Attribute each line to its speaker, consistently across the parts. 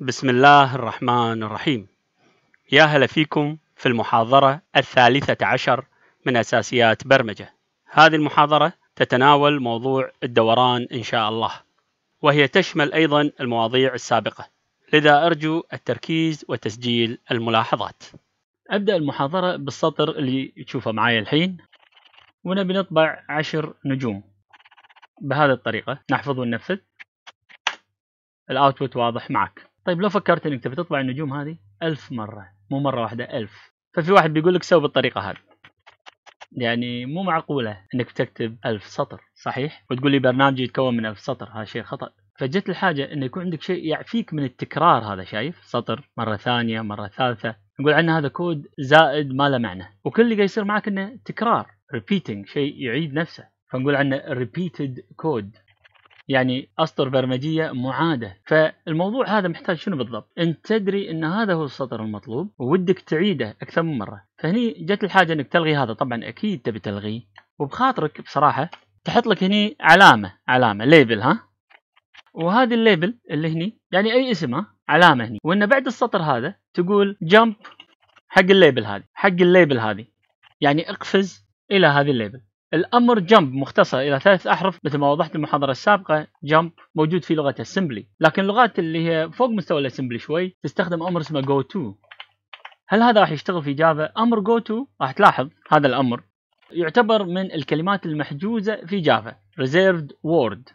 Speaker 1: بسم الله الرحمن الرحيم يا هلا فيكم في المحاضرة الثالثة عشر من أساسيات برمجة هذه المحاضرة تتناول موضوع الدوران إن شاء الله وهي تشمل أيضا المواضيع السابقة لذا أرجو التركيز وتسجيل الملاحظات أبدأ المحاضرة بالسطر اللي تشوفه معايا الحين ونبي نطبع عشر نجوم بهذه الطريقة نحفظ وننفذ الأوتبوت واضح معك طيب لو فكرت انك تبي تطبع النجوم هذه ألف مرة مو مرة واحدة ألف ففي واحد بيقول لك سوي بالطريقة هذه يعني مو معقولة انك تكتب ألف سطر صحيح وتقول لي برنامجي يتكون من ألف سطر هذا شيء خطأ فجت الحاجة انه يكون عندك شيء يعفيك يعني من التكرار هذا شايف سطر مرة ثانية مرة ثالثة نقول عنه هذا كود زائد ما له معنى وكل اللي قاعد يصير معك انه تكرار ريبيتنج شيء يعيد نفسه فنقول عنه ريبيتد كود يعني اسطر برمجيه معاده فالموضوع هذا محتاج شنو بالضبط انت تدري ان هذا هو السطر المطلوب وودك تعيده اكثر من مره فهني جت الحاجه انك تلغي هذا طبعا اكيد تبي تلغيه وبخاطرك بصراحه تحط لك هني علامه علامه ليبل ها وهذه الليبل اللي هني يعني اي اسم ها علامه هني وان بعد السطر هذا تقول جمب حق الليبل هذه حق الليبل هذه يعني اقفز الى هذه الليبل الامر جمب مختصر الى ثلاث احرف مثل ما وضحت المحاضره السابقه جمب موجود في لغه السمبلي لكن اللغات اللي هي فوق مستوى الاسمبلي شوي تستخدم امر اسمه جو تو هل هذا راح يشتغل في جافا امر جو تو راح تلاحظ هذا الامر يعتبر من الكلمات المحجوزه في جافا reserved word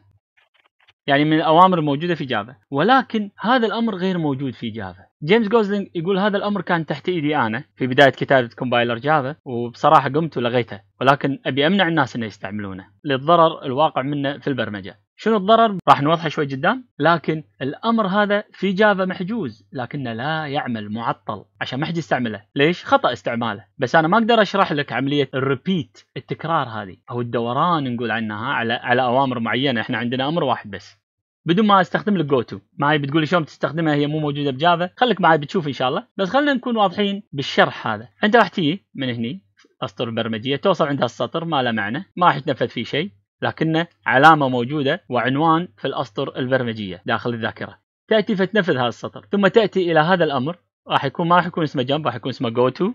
Speaker 1: يعني من الأوامر الموجودة في جافا ولكن هذا الأمر غير موجود في جافا جيمس جوزلينج يقول هذا الأمر كان تحت إيدي أنا في بداية كتابة كومبايلر جافا وبصراحة قمت ولغيته ولكن أبي أمنع الناس أن يستعملونه للضرر الواقع منه في البرمجة شنو الضرر راح نوضحه شوي قدام لكن الامر هذا في جافا محجوز لكنه لا يعمل معطل عشان ما حد يستعمله ليش خطا استعماله بس انا ما اقدر اشرح لك عمليه الريبيت التكرار هذه او الدوران نقول عنها على على اوامر معينه احنا عندنا امر واحد بس بدون ما استخدم لك جوتو معي بتقولي شلون تستخدمها هي مو موجوده بجافا خليك معي بتشوف ان شاء الله بس خلينا نكون واضحين بالشرح هذا انت راح تجي من هني اسطر برمجيه توصل عند هالسطر ما له معنى ما راح يتنفذ فيه شيء لكنه علامه موجوده وعنوان في الاسطر البرمجيه داخل الذاكره تاتي فتنفذ هذا السطر ثم تاتي الى هذا الامر راح يكون ما راح يكون اسمه جنب راح يكون اسمه جو تو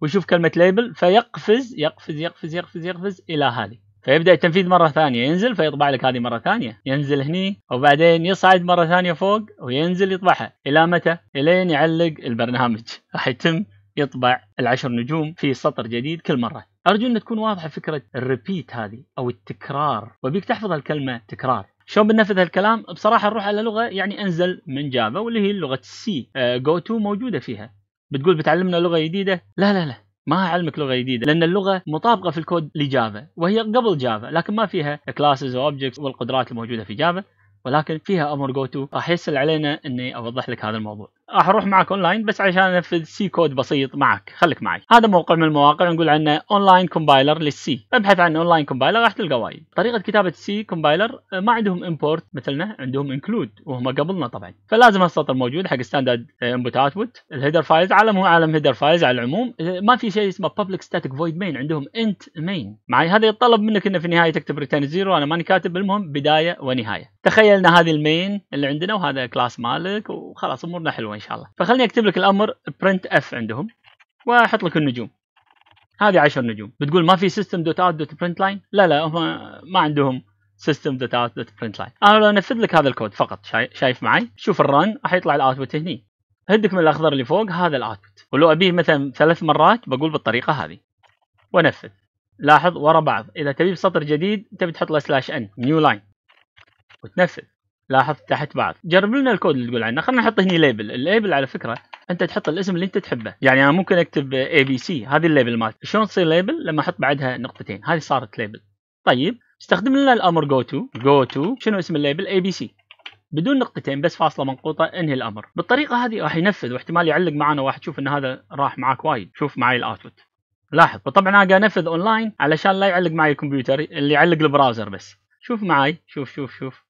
Speaker 1: ويشوف كلمه ليبل فيقفز يقفز يقفز يقفز يقفز, يقفز الى هذه فيبدا التنفيذ مره ثانيه ينزل فيطبع لك هذه مره ثانيه ينزل هني وبعدين يصعد مره ثانيه فوق وينزل يطبعها الى متى؟ الين يعلق البرنامج راح يتم يطبع العشر نجوم في سطر جديد كل مره ارجو ان تكون واضحه فكره الريبيت هذه او التكرار وبيك تحفظ هالكلمه تكرار شلون بننفذ هالكلام؟ بصراحه نروح على لغه يعني انزل من جافا واللي هي لغه السي جو تو موجوده فيها بتقول بتعلمنا لغه جديده لا لا لا ما اعلمك لغه جديده لان اللغه مطابقه في الكود لجافا وهي قبل جافا لكن ما فيها كلاسز واوبجكتس والقدرات الموجوده في جافا ولكن فيها امر جو تو راح يسهل علينا اني اوضح لك هذا الموضوع راح اروح معك اونلاين بس عشان انفذ سي كود بسيط معك خليك معي هذا موقع من المواقع نقول عنه اونلاين كومبايلر للسي ابحث عن اونلاين كومبايلر راح تلقى وايد طريقه كتابه سي كومبايلر آه، ما عندهم امبورت مثلنا عندهم انكلود وهم قبلنا طبعا فلازم هالسطر موجود حق ستاندرد انبوت اوتبوت الهيدر فايلز عالم هو عالم هيدر فايلز على العموم آه، ما في شيء اسمه بابليك ستاتيك فويد مين عندهم انت مين معي هذا يتطلب منك انه في النهايه تكتب ريتيرن زيرو انا ماني كاتب المهم بدايه ونهايه تخيلنا هذه المين اللي عندنا وهذا كلاس مالك وخلاص امورنا حلوه شاء الله فخليني اكتب لك الامر برنت اف عندهم واحط لك النجوم هذه 10 نجوم بتقول ما في سيستم دوت اوت دوت برنت لاين لا لا هم ما عندهم سيستم دوت اوت دوت برنت لاين انا لو انفذ لك هذا الكود فقط شايف معي شوف الرن راح يطلع الاوتبوت هني هدك من الاخضر اللي فوق هذا الاوتبوت ولو ابيه مثلا ثلاث مرات بقول بالطريقه هذه وانفذ لاحظ ورا بعض اذا تبي بسطر جديد تبي تحط له سلاش ان نيو لاين وتنفذ لاحظ تحت بعض جرب لنا الكود اللي تقول عنه خلينا نحط هنا ليبل الليبل على فكره انت تحط الاسم اللي انت تحبه يعني انا ممكن اكتب اي بي سي هذه الليبل مالتي شلون تصير ليبل لما احط بعدها نقطتين هذه صارت ليبل طيب استخدم لنا الامر جو تو جو تو شنو اسم الليبل اي بي سي بدون نقطتين بس فاصله منقوطه انهي الامر بالطريقه هذه راح ينفذ واحتمال يعلق معنا واحد شوف ان هذا راح معك وايد شوف معي الاوتبوت لاحظ وطبعا انا قاعد انفذ اونلاين علشان لا يعلق معي الكمبيوتر اللي يعلق البراوزر بس شوف معي شوف شوف شوف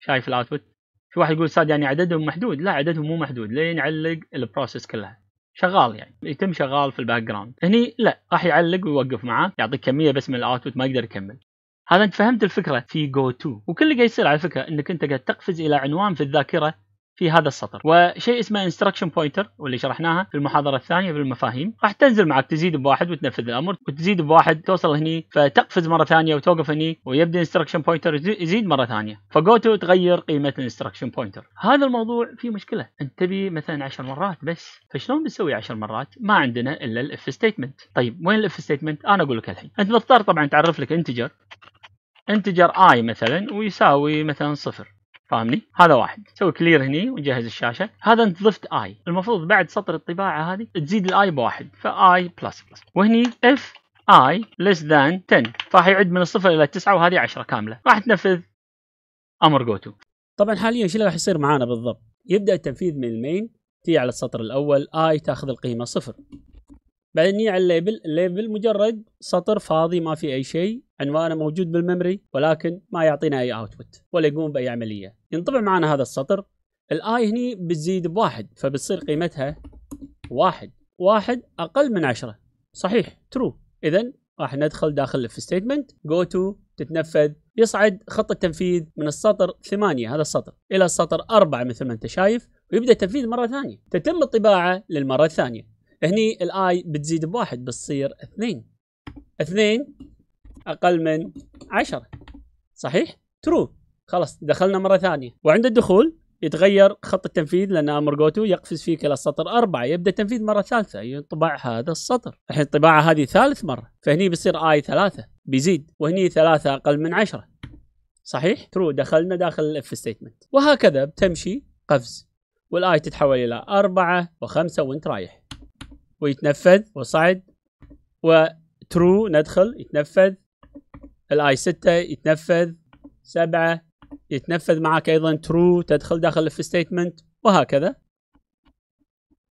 Speaker 1: شايف الاوتبوت في واحد يقول ساد يعني عددهم محدود لا عددهم مو محدود لين يعلق البروسيس كلها شغال يعني يتم شغال في الباك جراوند هني لا راح يعلق ويوقف معاه يعطيك كميه بس من الاوتبوت ما يقدر يكمل هذا انت فهمت الفكره في جو تو وكل اللي قاعد يصير على فكره انك انت قاعد تقفز الى عنوان في الذاكره في هذا السطر وشيء اسمه انستراكشن بوينتر واللي شرحناها في المحاضره الثانيه في المفاهيم راح تنزل معك تزيد بواحد وتنفذ الامر وتزيد بواحد توصل هني فتقفز مره ثانيه وتوقف هني ويبدا انستراكشن بوينتر يزيد مره ثانيه فجوتو تغير قيمه الانستركشن بوينتر هذا الموضوع فيه مشكله انت تبي مثلا 10 مرات بس فشلون بنسوي 10 مرات ما عندنا الا الاف ستيتمنت طيب وين الاف ستيتمنت انا اقول لك الحين انت مضطر طبعا تعرف لك انتجر انتجر اي مثلا ويساوي مثلا صفر فاهمني هذا واحد سوي كلير هني وجهز الشاشه هذا انت ضفت اي المفروض بعد سطر الطباعه هذه تزيد الاي بواحد فاي بلس بلس وهني اف اي ليس ذان 10 راح يعد من الصفر الى 9 وهذه 10 كامله راح تنفذ امر جو تو طبعا حاليا شو اللي راح يصير معانا بالضبط يبدا التنفيذ من المين تي على السطر الاول اي تاخذ القيمه صفر بعدين يجي على الليبل الليبل مجرد سطر فاضي ما في اي شيء عنوانه موجود بالميموري ولكن ما يعطينا اي اوتبوت ولا يقوم باي عمليه ينطبع معنا هذا السطر الاي هني بتزيد بواحد فبتصير قيمتها واحد واحد اقل من عشرة صحيح ترو اذا راح ندخل داخل الاف ستيتمنت جو تو تتنفذ يصعد خط التنفيذ من السطر 8 هذا السطر الى السطر 4 مثل ما انت شايف ويبدا التنفيذ مره ثانيه تتم الطباعه للمره الثانيه هني الاي بتزيد بواحد بتصير اثنين اثنين اقل من عشرة صحيح؟ ترو خلاص دخلنا مرة ثانية وعند الدخول يتغير خط التنفيذ لان امر جوتو يقفز فيك الى السطر أربعة يبدا التنفيذ مرة ثالثة ينطبع هذا السطر الحين الطباعة هذه ثالث مرة فهني بيصير اي ثلاثة بيزيد وهني ثلاثة اقل من عشرة صحيح؟ ترو دخلنا داخل الاف ستيتمنت وهكذا بتمشي قفز والاي تتحول الى أربعة وخمسة وانت رايح ويتنفذ وصعد وترو ندخل يتنفذ الاي 6 يتنفذ 7 يتنفذ معك ايضا ترو تدخل داخل الاف ستيتمنت وهكذا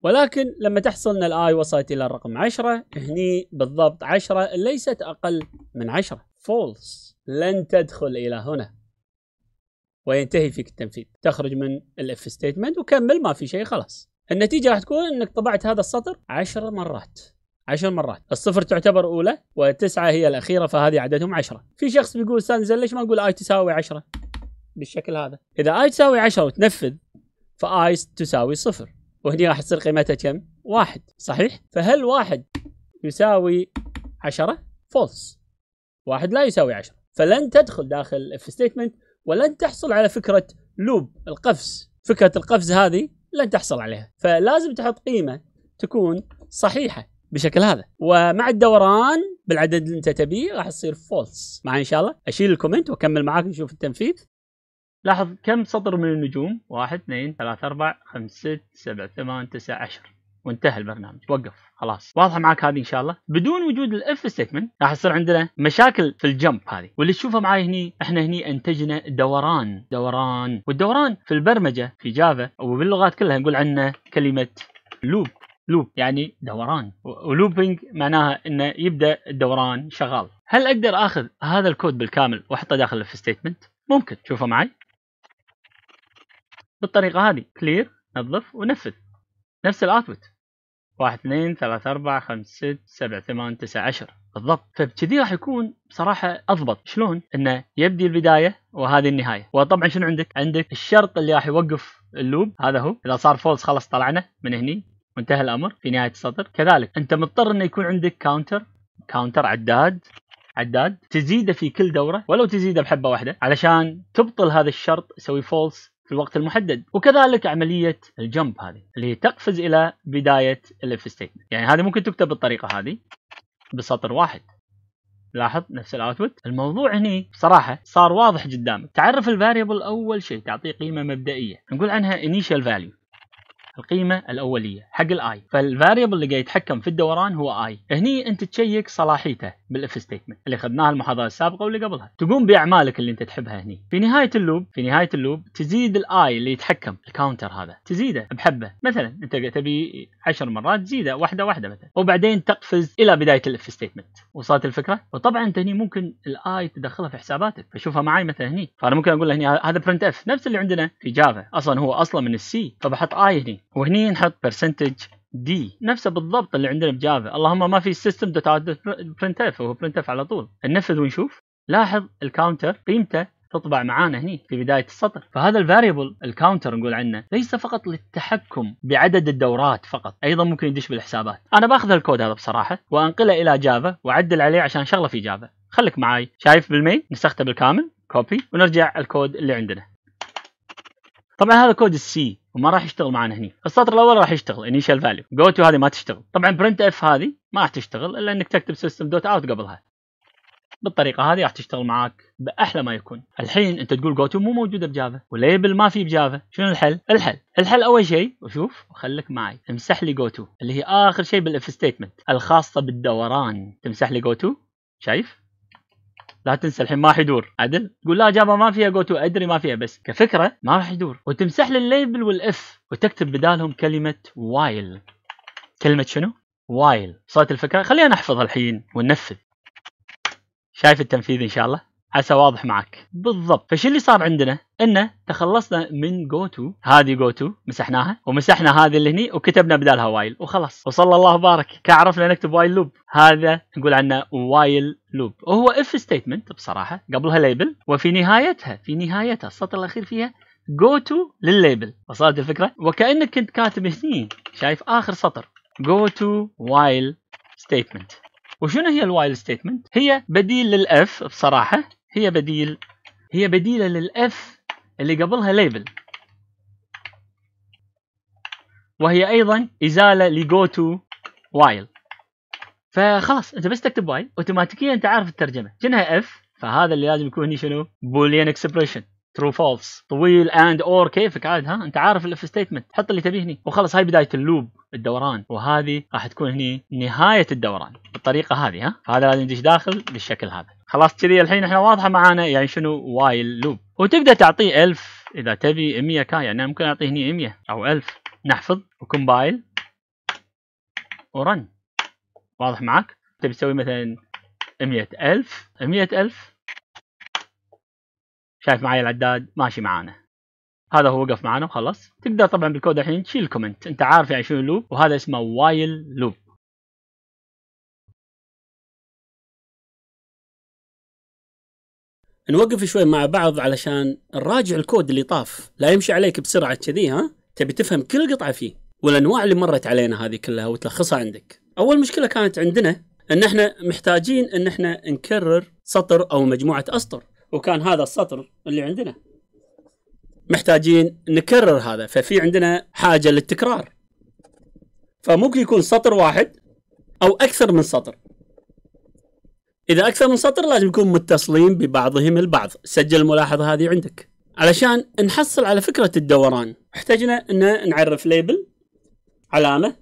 Speaker 1: ولكن لما تحصل ان الاي وصلت الى الرقم 10 هني بالضبط 10 ليست اقل من 10 فولس لن تدخل الى هنا وينتهي فيك التنفيذ تخرج من الاف ستيتمنت وكمل ما في شيء خلاص النتيجه راح تكون انك طبعت هذا السطر عشر مرات عشر مرات الصفر تعتبر اولى والتسعه هي الاخيره فهذه عددهم عشرة في شخص بيقول استاذ ليش ما نقول اي تساوي 10 بالشكل هذا اذا اي تساوي 10 وتنفذ فاي تساوي صفر وهني راح تصير قيمتها كم واحد صحيح فهل واحد يساوي 10 فولس واحد لا يساوي 10 فلن تدخل داخل الاف ستيتمنت ولن تحصل على فكره لوب القفز فكره القفز هذه لن تحصل عليها فلازم تحط قيمه تكون صحيحه بشكل هذا ومع الدوران بالعدد اللي انت تبيه راح تصير فولس مع ان شاء الله اشيل الكومنت واكمل معاك نشوف التنفيذ لاحظ كم سطر من النجوم واحد اثنين ثلاثة أربعة خمسة ست سبعة ثمان تسعة عشر وانتهى البرنامج وقف خلاص واضحه معك هذه ان شاء الله بدون وجود الاف ستيتمنت راح يصير عندنا مشاكل في الجمب هذه واللي تشوفه معي هني احنا هني انتجنا دوران دوران والدوران في البرمجه في جافا وباللغات كلها نقول عنه كلمه لوب لوب يعني دوران ولوبينج معناها انه يبدا الدوران شغال هل اقدر اخذ هذا الكود بالكامل واحطه داخل الاف ستيتمنت ممكن شوفه معي بالطريقه هذه كلير نظف ونفذ نفس الاوتبوت واحد اثنين ثلاثة أربعة خمسة ست سبعة ثمان تسعة عشر بالضبط فبكذي راح يكون بصراحة أضبط شلون أنه يبدي البداية وهذه النهاية وطبعا شنو عندك عندك الشرط اللي راح يوقف اللوب هذا هو إذا صار فولس خلاص طلعنا من هني وانتهى الأمر في نهاية السطر كذلك أنت مضطر أنه يكون عندك كاونتر كاونتر عداد عداد تزيده في كل دوره ولو تزيده بحبه واحده علشان تبطل هذا الشرط يسوي فولس في الوقت المحدد وكذلك عمليه الجمب هذه اللي هي تقفز الى بدايه الاف ستيتمنت يعني هذه ممكن تكتب بالطريقه هذه بسطر واحد لاحظ نفس الاوتبوت الموضوع هني بصراحه صار واضح قدامك تعرف الفاريبل اول شيء تعطيه قيمه مبدئيه نقول عنها initial value القيمه الاوليه حق الاي فالفاريبل اللي قاعد يتحكم في الدوران هو اي هني انت تشيك صلاحيته بالاف ستيتمنت اللي اخذناها المحاضره السابقه واللي قبلها تقوم باعمالك اللي انت تحبها هني في نهايه اللوب في نهايه اللوب تزيد الاي اللي يتحكم الكاونتر هذا تزيده بحبه مثلا انت تبي 10 مرات تزيده واحده واحده مثلا وبعدين تقفز الى بدايه الاف ستيتمنت وصلت الفكره وطبعا انت هني ممكن الاي تدخلها في حساباتك فشوفها معي مثلا هني فانا ممكن اقول له هني هذا برنت اف نفس اللي عندنا في جافا اصلا هو اصلا من السي فبحط اي هني وهني نحط برسنتج دي نفسه بالضبط اللي عندنا بجافا اللهم ما في سيستم دوت اوت برنت اف هو برنت اف على طول ننفذ ونشوف لاحظ الكاونتر قيمته تطبع معانا هني في بدايه السطر فهذا الفاريبل الكاونتر نقول عنه ليس فقط للتحكم بعدد الدورات فقط ايضا ممكن يدش بالحسابات انا باخذ الكود هذا بصراحه وانقله الى جافا واعدل عليه عشان شغله في جافا خليك معاي شايف بالمين نسخته بالكامل كوبي ونرجع الكود اللي عندنا طبعا هذا كود السي وما راح يشتغل معنا هني السطر الاول راح يشتغل انيشال فاليو جو تو هذه ما تشتغل طبعا برنت اف هذه ما راح تشتغل الا انك تكتب سيستم دوت اوت قبلها بالطريقه هذه راح تشتغل معاك باحلى ما يكون الحين انت تقول جو تو مو موجوده بجافا وليبل ما في بجافا شنو الحل الحل الحل اول شيء وشوف وخلك معي امسح لي جو تو اللي هي اخر شيء بالاف ستيتمنت الخاصه بالدوران تمسح لي جو تو شايف لا تنسى الحين ما راح يدور عدل تقول لا جابا ما فيها جو تو ادري ما فيها بس كفكره ما راح يدور وتمسح لي الليبل والاف وتكتب بدالهم كلمه وايل كلمه شنو وايل صارت الفكره خلينا نحفظها الحين وننفذ شايف التنفيذ ان شاء الله عسى واضح معك بالضبط فش اللي صار عندنا انه تخلصنا من جوتو هذه جوتو مسحناها ومسحنا هذه اللي هني وكتبنا بدالها وايل وخلاص وصلى الله بارك كعرفنا نكتب وايل لوب هذا نقول عنه وايل لوب وهو اف ستيتمنت بصراحه قبلها ليبل وفي نهايتها في نهايتها السطر الاخير فيها جو تو للليبل وصلت الفكره وكانك كنت كاتب هني شايف اخر سطر جو تو وايل ستيتمنت وشنو هي الوايل ستيتمنت هي بديل للاف بصراحه هي بديل هي بديلة للإف اللي قبلها ليبل وهي أيضا إزالة لجو تو وايل فخلاص أنت بس تكتب وايل أوتوماتيكيا أنت عارف الترجمة كأنها إف فهذا اللي لازم يكون هنا شنو بولين اكسبريشن ترو فولس طويل اند اور كيفك عاد ها انت عارف الاف ستيتمنت حط اللي تبيه هني وخلص هاي بدايه اللوب الدوران وهذه راح تكون هني نهايه الدوران بالطريقه هذه ها هذا لازم يدش داخل بالشكل هذا خلاص كذي الحين احنا واضحه معانا يعني شنو وايل لوب وتقدر تعطيه 1000 اذا تبي 100 كا يعني ممكن اعطيه هني 100 او 1000 نحفظ وكمبايل ورن واضح معك تبي تسوي مثلا 100000 100000 شايف معي العداد ماشي معانا هذا هو وقف معانا وخلص تقدر طبعا بالكود الحين تشيل كومنت انت عارف يعني شنو لوب وهذا اسمه وايل لوب نوقف شوي مع بعض علشان نراجع الكود اللي طاف لا يمشي عليك بسرعه كذي ها تبي تفهم كل قطعه فيه والانواع اللي مرت علينا هذه كلها وتلخصها عندك اول مشكله كانت عندنا ان احنا محتاجين ان احنا نكرر سطر او مجموعه اسطر وكان هذا السطر اللي عندنا محتاجين نكرر هذا ففي عندنا حاجه للتكرار فممكن يكون سطر واحد او اكثر من سطر إذا أكثر من سطر لازم يكون متصلين ببعضهم البعض سجل الملاحظة هذه عندك علشان نحصل على فكرة الدوران احتجنا أن نعرف ليبل علامة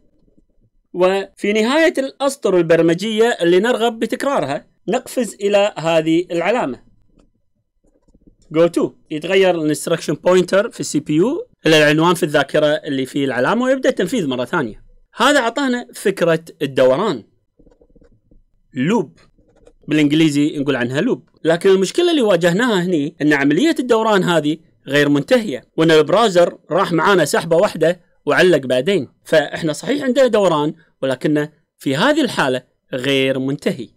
Speaker 1: وفي نهاية الأسطر البرمجية اللي نرغب بتكرارها نقفز إلى هذه العلامة جو تو يتغير الانستركشن بوينتر في السي بي يو الى العنوان في الذاكره اللي فيه العلامه ويبدا التنفيذ مره ثانيه. هذا اعطانا فكره الدوران. لوب بالانجليزي نقول عنها لوب لكن المشكله اللي واجهناها هني ان عمليه الدوران هذه غير منتهيه وان البراوزر راح معانا سحبه واحده وعلق بعدين فاحنا صحيح عندنا دوران ولكنه في هذه الحاله غير منتهي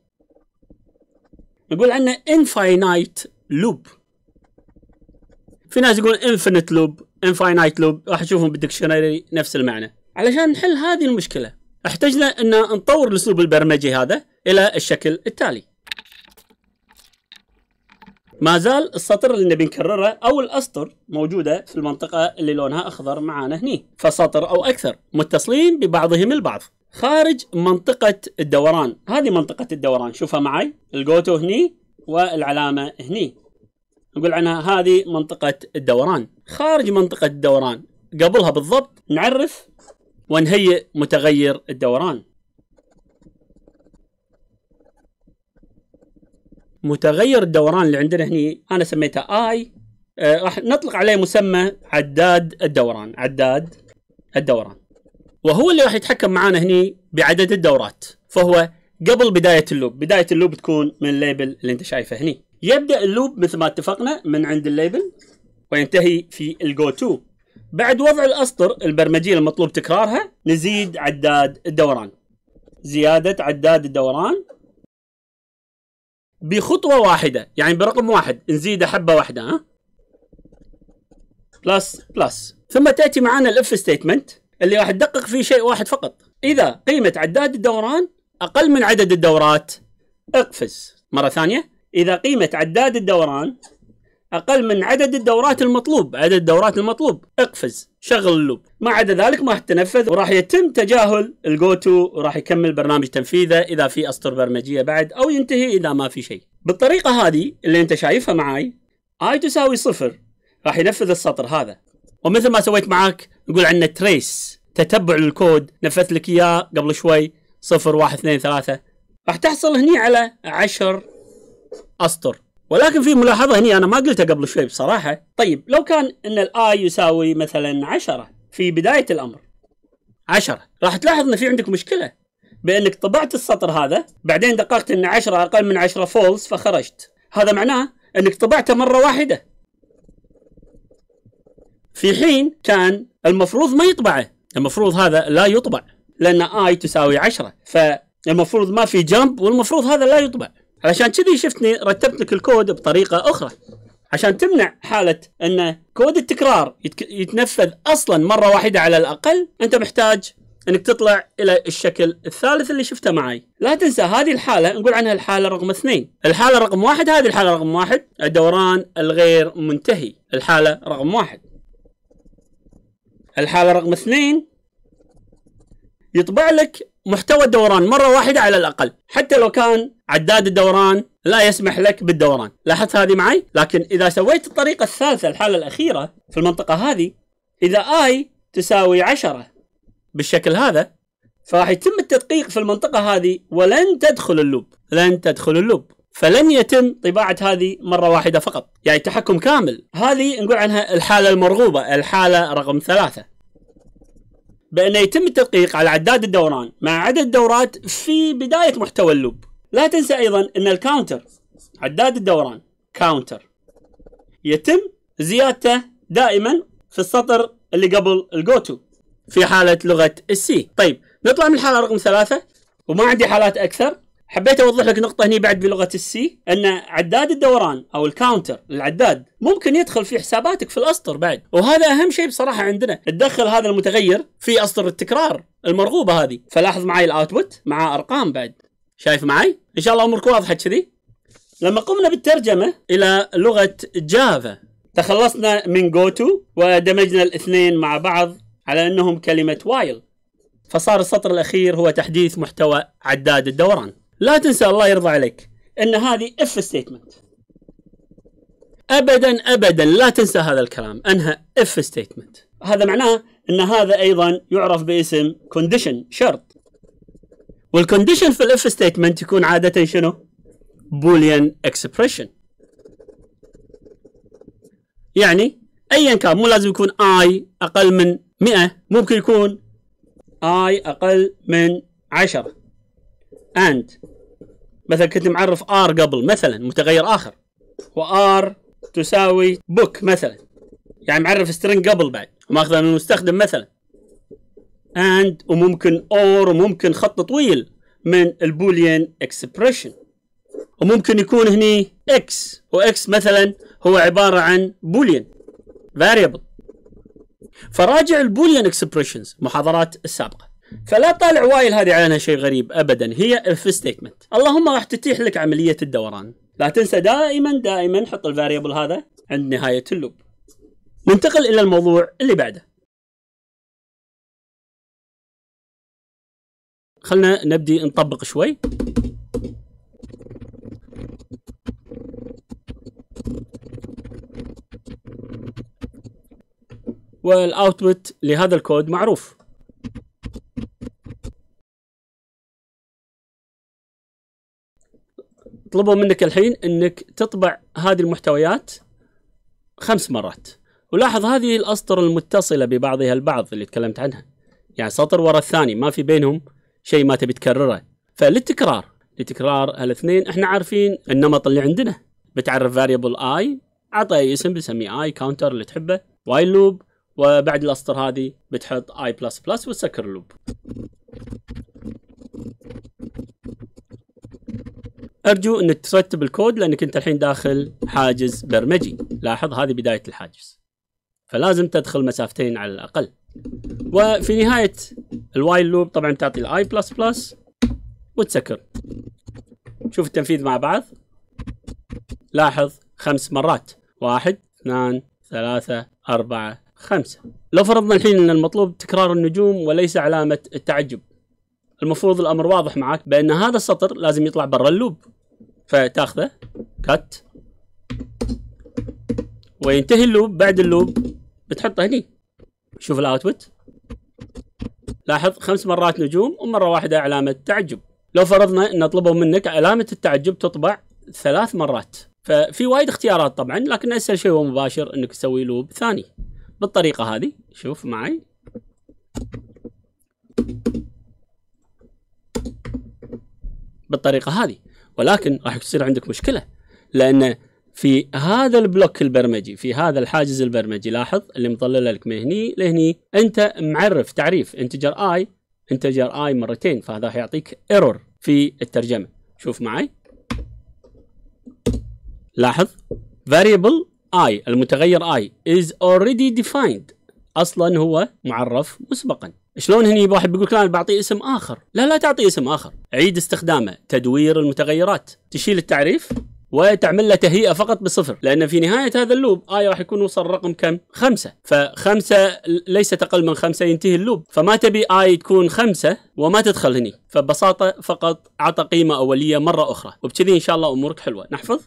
Speaker 1: نقول عنه infinite loop في ناس يقول infinite loop infinite loop راح تشوفهم بالدكشنري نفس المعنى علشان نحل هذه المشكله احتجنا ان نطور الاسلوب البرمجي هذا الى الشكل التالي ما زال السطر اللي نبي نكرره او الاسطر موجوده في المنطقه اللي لونها اخضر معانا هني فسطر او اكثر متصلين ببعضهم البعض خارج منطقه الدوران هذه منطقه الدوران شوفها معي الجوتو هني والعلامه هني نقول عنها هذه منطقه الدوران خارج منطقه الدوران قبلها بالضبط نعرف ونهيئ متغير الدوران متغير الدوران اللي عندنا هني انا سميته اي آه، راح نطلق عليه مسمى عداد الدوران عداد الدوران وهو اللي راح يتحكم معانا هني بعدد الدورات فهو قبل بدايه اللوب بدايه اللوب تكون من الليبل اللي انت شايفه هني يبدا اللوب مثل ما اتفقنا من عند الليبل وينتهي في الجو تو بعد وضع الاسطر البرمجيه المطلوب تكرارها نزيد عداد الدوران زياده عداد الدوران بخطوه واحده يعني برقم واحد نزيده حبه واحده ها بلس بلس ثم تاتي معنا الاف ستيتمنت اللي راح تدقق فيه شيء واحد فقط اذا قيمه عداد الدوران اقل من عدد الدورات اقفز مره ثانيه اذا قيمه عداد الدوران اقل من عدد الدورات المطلوب عدد الدورات المطلوب اقفز شغل اللوب ما عدا ذلك ما راح تنفذ وراح يتم تجاهل الجو تو وراح يكمل برنامج تنفيذه اذا في اسطر برمجيه بعد او ينتهي اذا ما في شيء بالطريقه هذه اللي انت شايفها معاي اي تساوي صفر راح ينفذ السطر هذا ومثل ما سويت معاك نقول عندنا تريس تتبع للكود نفذت لك اياه قبل شوي صفر واحد اثنين ثلاثة راح تحصل هني على عشر أسطر ولكن في ملاحظه هنا انا ما قلتها قبل شوي بصراحه طيب لو كان ان الاي يساوي مثلا 10 في بدايه الامر 10 راح تلاحظ ان في عندك مشكله بانك طبعت السطر هذا بعدين دققت ان 10 اقل من 10 فولس فخرجت هذا معناه انك طبعته مره واحده في حين كان المفروض ما يطبعه المفروض هذا لا يطبع لان اي تساوي 10 فالمفروض ما في جمب والمفروض هذا لا يطبع علشان كذي شفتني رتبت لك الكود بطريقه اخرى عشان تمنع حاله ان كود التكرار يتنفذ اصلا مره واحده على الاقل انت محتاج انك تطلع الى الشكل الثالث اللي شفته معي لا تنسى هذه الحاله نقول عنها الحاله رقم اثنين الحاله رقم واحد هذه الحاله رقم واحد الدوران الغير منتهي الحاله رقم واحد الحاله رقم اثنين يطبع لك محتوى الدوران مرة واحدة على الأقل حتى لو كان عداد الدوران لا يسمح لك بالدوران لاحظت هذه معي لكن إذا سويت الطريقة الثالثة الحالة الأخيرة في المنطقة هذه إذا آي تساوي عشرة بالشكل هذا فراح يتم التدقيق في المنطقة هذه ولن تدخل اللوب لن تدخل اللوب فلن يتم طباعة هذه مرة واحدة فقط يعني تحكم كامل هذه نقول عنها الحالة المرغوبة الحالة رقم ثلاثة بأن يتم التدقيق على عداد الدوران مع عدد الدورات في بداية محتوى اللوب لا تنسى أيضا أن الكاونتر عداد الدوران كاونتر يتم زيادته دائما في السطر اللي قبل الجو تو في حالة لغة السي طيب نطلع من الحالة رقم ثلاثة وما عندي حالات أكثر حبيت اوضح لك نقطه هنا بعد بلغه السي ان عداد الدوران او الكاونتر العداد ممكن يدخل في حساباتك في الاسطر بعد وهذا اهم شيء بصراحه عندنا تدخل هذا المتغير في اسطر التكرار المرغوبه هذه فلاحظ معي الاوتبوت مع ارقام بعد شايف معي ان شاء الله امورك واضحه كذي لما قمنا بالترجمه الى لغه جافا تخلصنا من جوتو ودمجنا الاثنين مع بعض على انهم كلمه وايل فصار السطر الاخير هو تحديث محتوى عداد الدوران لا تنسى الله يرضى عليك ان هذه اف ستيتمنت ابدا ابدا لا تنسى هذا الكلام انها اف ستيتمنت هذا معناه ان هذا ايضا يعرف باسم كونديشن شرط والكونديشن في الاف ستيتمنت يكون عاده شنو؟ بوليان اكسبريشن يعني ايا كان مو لازم يكون اي اقل من 100 ممكن يكون اي اقل من 10 and مثلا كنت معرف ار قبل مثلا متغير اخر وار تساوي book مثلا يعني معرف string قبل بعد وماخذه من المستخدم مثلا and وممكن or وممكن خط طويل من البوليان اكسبريشن وممكن يكون هني x x مثلا هو عبارة عن بوليان variable فراجع البوليان اكسبريشنز محاضرات السابقة فلا طالع وايل هذه علينا شيء غريب ابدا هي اف ستيتمنت اللهم راح تتيح لك عمليه الدوران لا تنسى دائما دائما حط الفاريبل هذا عند نهايه اللوب ننتقل الى الموضوع اللي بعده
Speaker 2: خلنا نبدي نطبق شوي
Speaker 1: والاوتبوت لهذا الكود معروف طلبوا منك الحين انك تطبع هذه المحتويات خمس مرات ولاحظ هذه الاسطر المتصله ببعضها البعض اللي تكلمت عنها يعني سطر ورا الثاني ما في بينهم شيء ما تبي تكرره فللتكرار لتكرار الاثنين احنا عارفين النمط اللي عندنا بتعرف فاريبل اي اعطى اي اسم بسميه اي كاونتر اللي تحبه وايل لوب وبعد الاسطر هذه بتحط اي بلس بلس وتسكر اللوب ارجو انك ترتب الكود لانك انت الحين داخل حاجز برمجي لاحظ هذه بدايه الحاجز فلازم تدخل مسافتين على الاقل وفي نهايه الوايل لوب طبعا تعطي الاي بلس بلس وتسكر شوف التنفيذ مع بعض لاحظ خمس مرات واحد اثنان ثلاثة أربعة خمسة لو فرضنا الحين أن المطلوب تكرار النجوم وليس علامة التعجب المفروض الامر واضح معك بان هذا السطر لازم يطلع برا اللوب فتاخذه كات وينتهي اللوب بعد اللوب بتحطه هني شوف الاوتبوت لاحظ خمس مرات نجوم ومره واحده علامه تعجب لو فرضنا ان طلبوا منك علامه التعجب تطبع ثلاث مرات ففي وايد اختيارات طبعا لكن اسهل شيء ومباشر انك تسوي لوب ثاني بالطريقه هذه شوف معي بالطريقه هذه ولكن راح تصير عندك مشكله لان في هذا البلوك البرمجي في هذا الحاجز البرمجي لاحظ اللي مطلل لك من هني لهني انت معرف تعريف انتجر اي انتجر اي مرتين فهذا راح يعطيك ايرور في الترجمه شوف معي لاحظ variable i المتغير i is already defined اصلا هو معرف مسبقا شلون هني واحد بيقول انا بعطيه اسم اخر لا لا تعطيه اسم اخر عيد استخدامه تدوير المتغيرات تشيل التعريف وتعمل له تهيئه فقط بصفر لان في نهايه هذا اللوب اي راح يكون وصل رقم كم؟ خمسه فخمسه ليست اقل من خمسه ينتهي اللوب فما تبي اي تكون خمسه وما تدخل هني فببساطه فقط عطى قيمه اوليه مره اخرى وبكذي ان شاء الله امورك حلوه نحفظ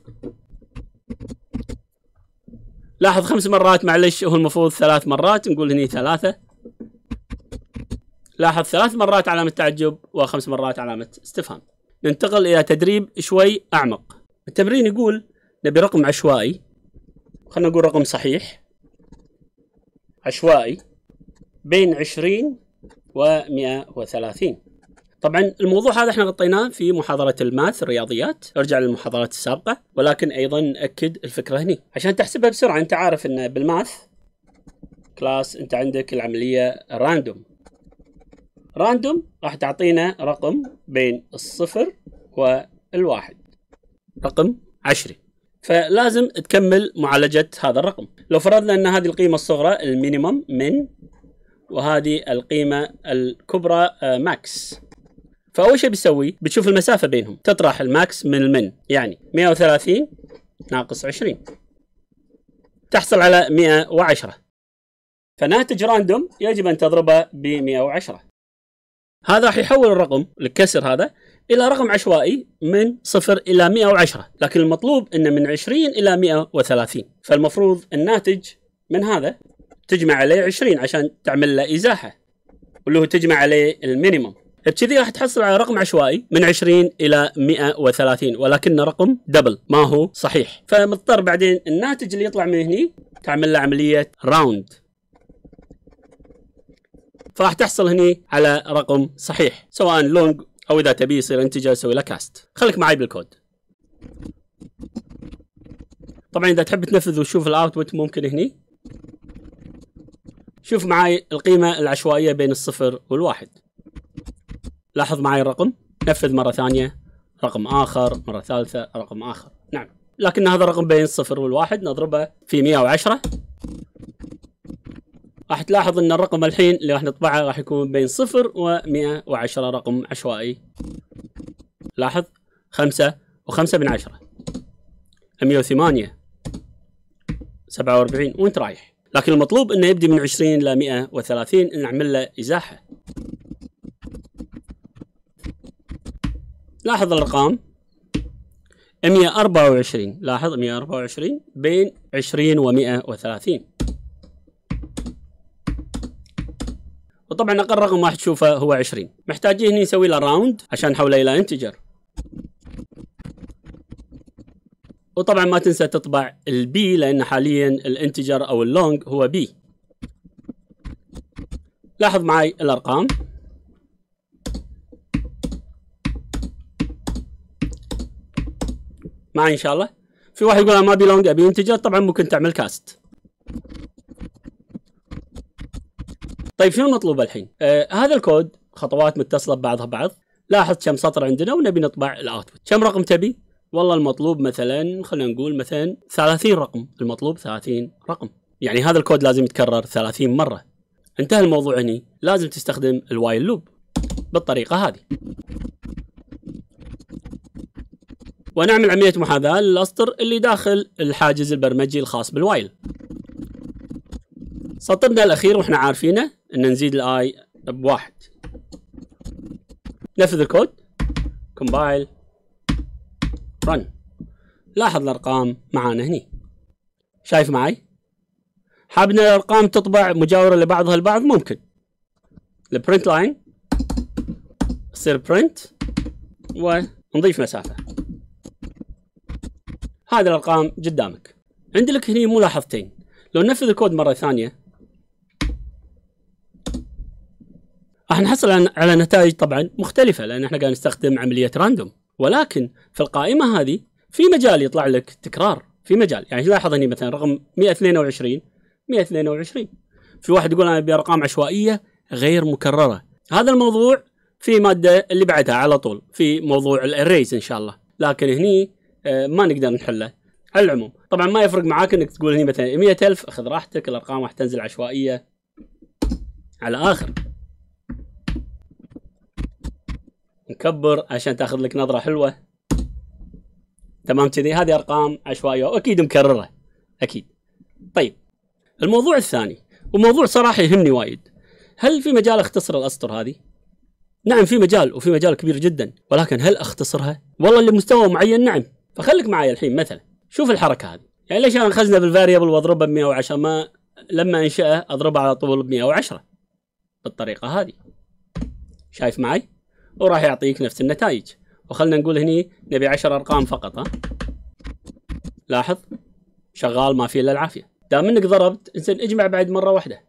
Speaker 1: لاحظ خمس مرات معلش هو المفروض ثلاث مرات نقول هني ثلاثه لاحظ ثلاث مرات علامة تعجب وخمس مرات علامة استفهام ننتقل إلى تدريب شوي أعمق التمرين يقول نبي رقم عشوائي خلينا نقول رقم صحيح عشوائي بين 20 و 130 طبعا الموضوع هذا احنا غطيناه في محاضرة الماث الرياضيات ارجع للمحاضرات السابقة ولكن ايضا نأكد الفكرة هنا عشان تحسبها بسرعة انت عارف ان بالماث كلاس انت عندك العملية راندوم راندوم راح تعطينا رقم بين الصفر والواحد رقم عشري فلازم تكمل معالجة هذا الرقم لو فرضنا أن هذه القيمة الصغرى المينيمم من وهذه القيمة الكبرى ماكس آه، فأول شيء بيسوي بتشوف المسافة بينهم تطرح الماكس من المن يعني 130 ناقص 20 تحصل على 110 فناتج راندوم يجب أن تضربه ب 110 هذا راح يحول الرقم الكسر هذا الى رقم عشوائي من 0 الى 110 لكن المطلوب انه من 20 الى 130 فالمفروض الناتج من هذا تجمع عليه 20 عشان تعمل له ازاحه واللي هو تجمع عليه المينيموم بكذي راح تحصل على رقم عشوائي من 20 الى 130 ولكنه رقم دبل ما هو صحيح فمضطر بعدين الناتج اللي يطلع من هني تعمل له عمليه راوند فراح تحصل هني على رقم صحيح سواء لونج او اذا تبي يصير انتجر سوي له كاست خليك معي بالكود طبعا اذا تحب تنفذ وتشوف الاوتبوت ممكن هني شوف معي القيمه العشوائيه بين الصفر والواحد لاحظ معي الرقم نفذ مره ثانيه رقم اخر مره ثالثه رقم اخر نعم لكن هذا الرقم بين الصفر والواحد نضربه في 110 راح تلاحظ ان الرقم الحين اللي راح نطبعه راح يكون بين صفر و110 رقم عشوائي لاحظ 5 و5 من عشرة 108 47 وانت رايح لكن المطلوب انه يبدي من 20 ل 130 نعمل له ازاحه لاحظ الارقام 124 لاحظ 124 بين 20 و 130 وطبعا اقل رقم واحد تشوفه هو 20 محتاجين هنا نسوي له راوند عشان نحوله الى انتجر وطبعا ما تنسى تطبع البي لان حاليا الانتجر او اللونج هو بي لاحظ معي الارقام معي ان شاء الله في واحد يقول انا ما ابي لونج ابي انتجر طبعا ممكن تعمل كاست طيب شنو المطلوب الحين؟ آه هذا الكود خطوات متصله ببعضها بعض، لاحظ كم سطر عندنا ونبي نطبع الاوتبوت كم رقم تبي والله المطلوب مثلا خلينا نقول مثلا 30 رقم المطلوب 30 رقم يعني هذا الكود لازم يتكرر 30 مره انتهى الموضوع هني لازم تستخدم الوايل لوب بالطريقه هذه ونعمل عمليه محاذاه للاسطر اللي داخل الحاجز البرمجي الخاص بالوايل سطرنا الاخير واحنا عارفينه ان نزيد الاي بواحد نفذ الكود كومبايل رن لاحظ الارقام معانا هني شايف معي حابنا الارقام تطبع مجاوره لبعضها البعض ممكن البرنت لاين تصير برنت ونضيف مسافه هذه الارقام قدامك عندك هني ملاحظتين لو نفذ الكود مره ثانيه راح نحصل على نتائج طبعا مختلفه لان احنا قاعد نستخدم عمليه راندوم ولكن في القائمه هذه في مجال يطلع لك تكرار في مجال يعني لاحظ هني مثلا رقم 122 122 في واحد يقول انا ابي ارقام عشوائيه غير مكرره هذا الموضوع في ماده اللي بعدها على طول في موضوع الاريز ان شاء الله لكن هني آه، ما نقدر نحله على العموم طبعا ما يفرق معاك انك تقول هني مثلا 100000 اخذ راحتك الارقام راح تنزل عشوائيه على اخر نكبر عشان تاخذ لك نظره حلوه تمام كذي هذه ارقام عشوائيه واكيد مكرره اكيد طيب الموضوع الثاني وموضوع صراحه يهمني وايد هل في مجال اختصر الاسطر هذه نعم في مجال وفي مجال كبير جدا ولكن هل اختصرها والله لمستوى معين نعم فخليك معي الحين مثلا شوف الحركه هذه يعني ليش انا خزنه بالفاريبل واضربها ب 110 ما لما انشاه اضربها على طول ب 110 بالطريقه هذه شايف معي وراح يعطيك نفس النتائج وخلنا نقول هني نبي عشر ارقام فقط ها لاحظ شغال ما فيه الا العافيه دام انك ضربت انزين اجمع بعد مره واحده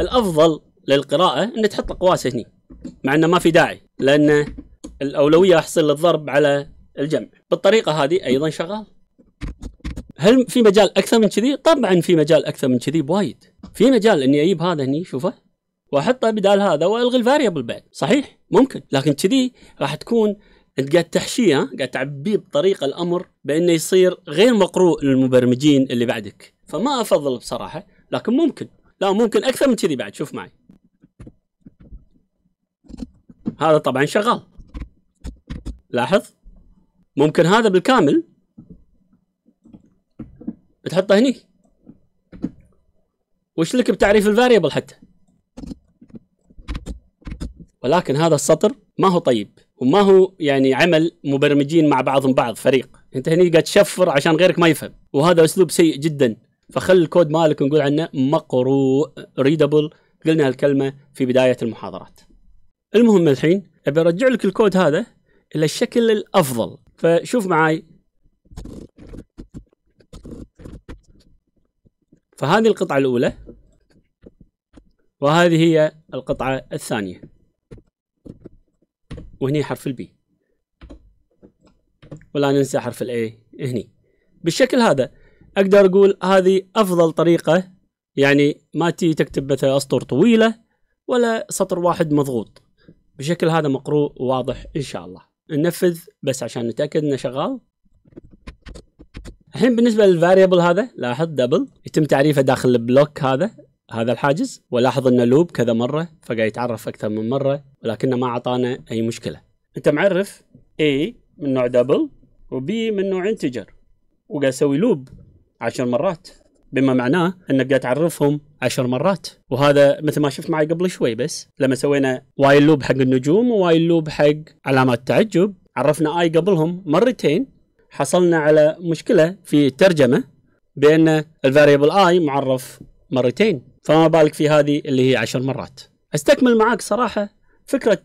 Speaker 1: الافضل للقراءه ان تحط اقواس هني مع انه ما في داعي لان الاولويه احصل للضرب على الجمع بالطريقه هذه ايضا شغال هل في مجال اكثر من كذي طبعا في مجال اكثر من كذي بوايد في مجال اني اجيب هذا هني شوفه واحطه بدال هذا والغي الفاريبل بعد صحيح ممكن لكن كذي راح تكون انت قاعد تحشيه قاعد تعبيه بطريقه الامر بانه يصير غير مقروء للمبرمجين اللي بعدك فما افضل بصراحه لكن ممكن لا ممكن اكثر من كذي بعد شوف معي هذا طبعا شغال لاحظ ممكن هذا بالكامل بتحطه هني وش لك بتعريف الفاريبل حتى ولكن هذا السطر ما هو طيب وما هو يعني عمل مبرمجين مع بعضهم بعض فريق انت هني قاعد تشفر عشان غيرك ما يفهم وهذا اسلوب سيء جدا فخل الكود مالك نقول عنه مقروء ريدبل قلنا هالكلمه في بدايه المحاضرات المهم الحين ابي ارجع لك الكود هذا الى الشكل الافضل فشوف معاي فهذه القطعه الاولى وهذه هي القطعه الثانيه وهني حرف البي ولا ننسى حرف الاي هنا بالشكل هذا اقدر اقول هذه افضل طريقه يعني ما تي تكتب مثلا اسطر طويله ولا سطر واحد مضغوط بشكل هذا مقروء وواضح ان شاء الله ننفذ بس عشان نتاكد انه شغال الحين بالنسبه للفاريبل هذا لاحظ دبل يتم تعريفه داخل البلوك هذا هذا الحاجز ولاحظ انه لوب كذا مره فقاعد يتعرف اكثر من مره ولكنه ما اعطانا اي مشكله. انت معرف A من نوع دبل B من نوع انتجر وقاعد اسوي لوب عشر مرات بما معناه انك قاعد تعرفهم عشر مرات وهذا مثل ما شفت معي قبل شوي بس لما سوينا وايل لوب حق النجوم ووايل لوب حق علامات التعجب عرفنا اي قبلهم مرتين حصلنا على مشكله في الترجمه بان الفاريبل اي معرف مرتين فما بالك في هذه اللي هي عشر مرات استكمل معاك صراحه فكره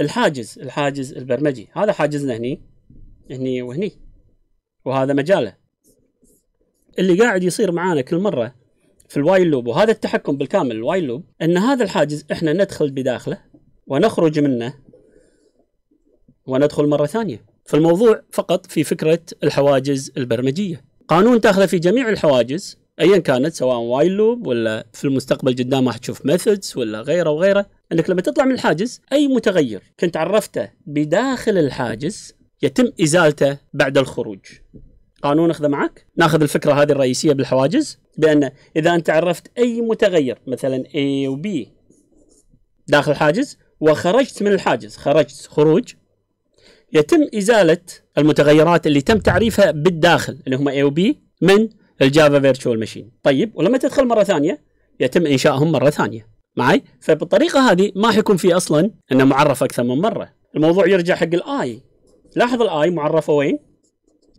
Speaker 1: الحاجز الحاجز البرمجي هذا حاجزنا هني هني وهني وهذا مجاله اللي قاعد يصير معانا كل مره في الوايل لوب وهذا التحكم بالكامل الوايل لوب ان هذا الحاجز احنا ندخل بداخله ونخرج منه وندخل مره ثانيه فالموضوع فقط في فكره الحواجز البرمجيه قانون تاخذه في جميع الحواجز ايا كانت سواء وايل لوب ولا في المستقبل قدام راح تشوف ميثودز ولا غيره وغيره انك لما تطلع من الحاجز اي متغير كنت عرفته بداخل الحاجز يتم ازالته بعد الخروج قانون اخذه معك ناخذ الفكره هذه الرئيسيه بالحواجز بان اذا انت عرفت اي متغير مثلا A وبي داخل الحاجز وخرجت من الحاجز خرجت خروج يتم ازاله المتغيرات اللي تم تعريفها بالداخل اللي هم A وبي من الجافا فيرتشوال ماشين طيب ولما تدخل مره ثانيه يتم انشائهم مره ثانيه معي فبالطريقه هذه ما حيكون في اصلا انه معرف اكثر من مره الموضوع يرجع حق الاي لاحظ الاي معرفه وين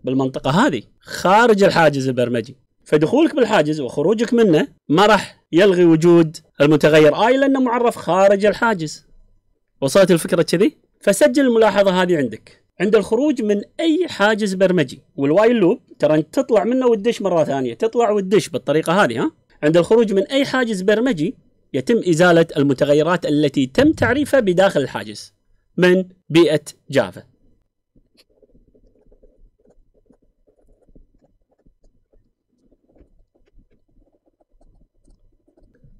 Speaker 1: بالمنطقه هذه خارج الحاجز البرمجي فدخولك بالحاجز وخروجك منه ما راح يلغي وجود المتغير اي لانه معرف خارج الحاجز وصلت الفكره كذي فسجل الملاحظه هذه عندك عند الخروج من اي حاجز برمجي والوايل لوب ترى انت تطلع منه وتدش مره ثانيه تطلع وتدش بالطريقه هذه ها عند الخروج من اي حاجز برمجي يتم ازاله المتغيرات التي تم تعريفها بداخل الحاجز من بيئه جافا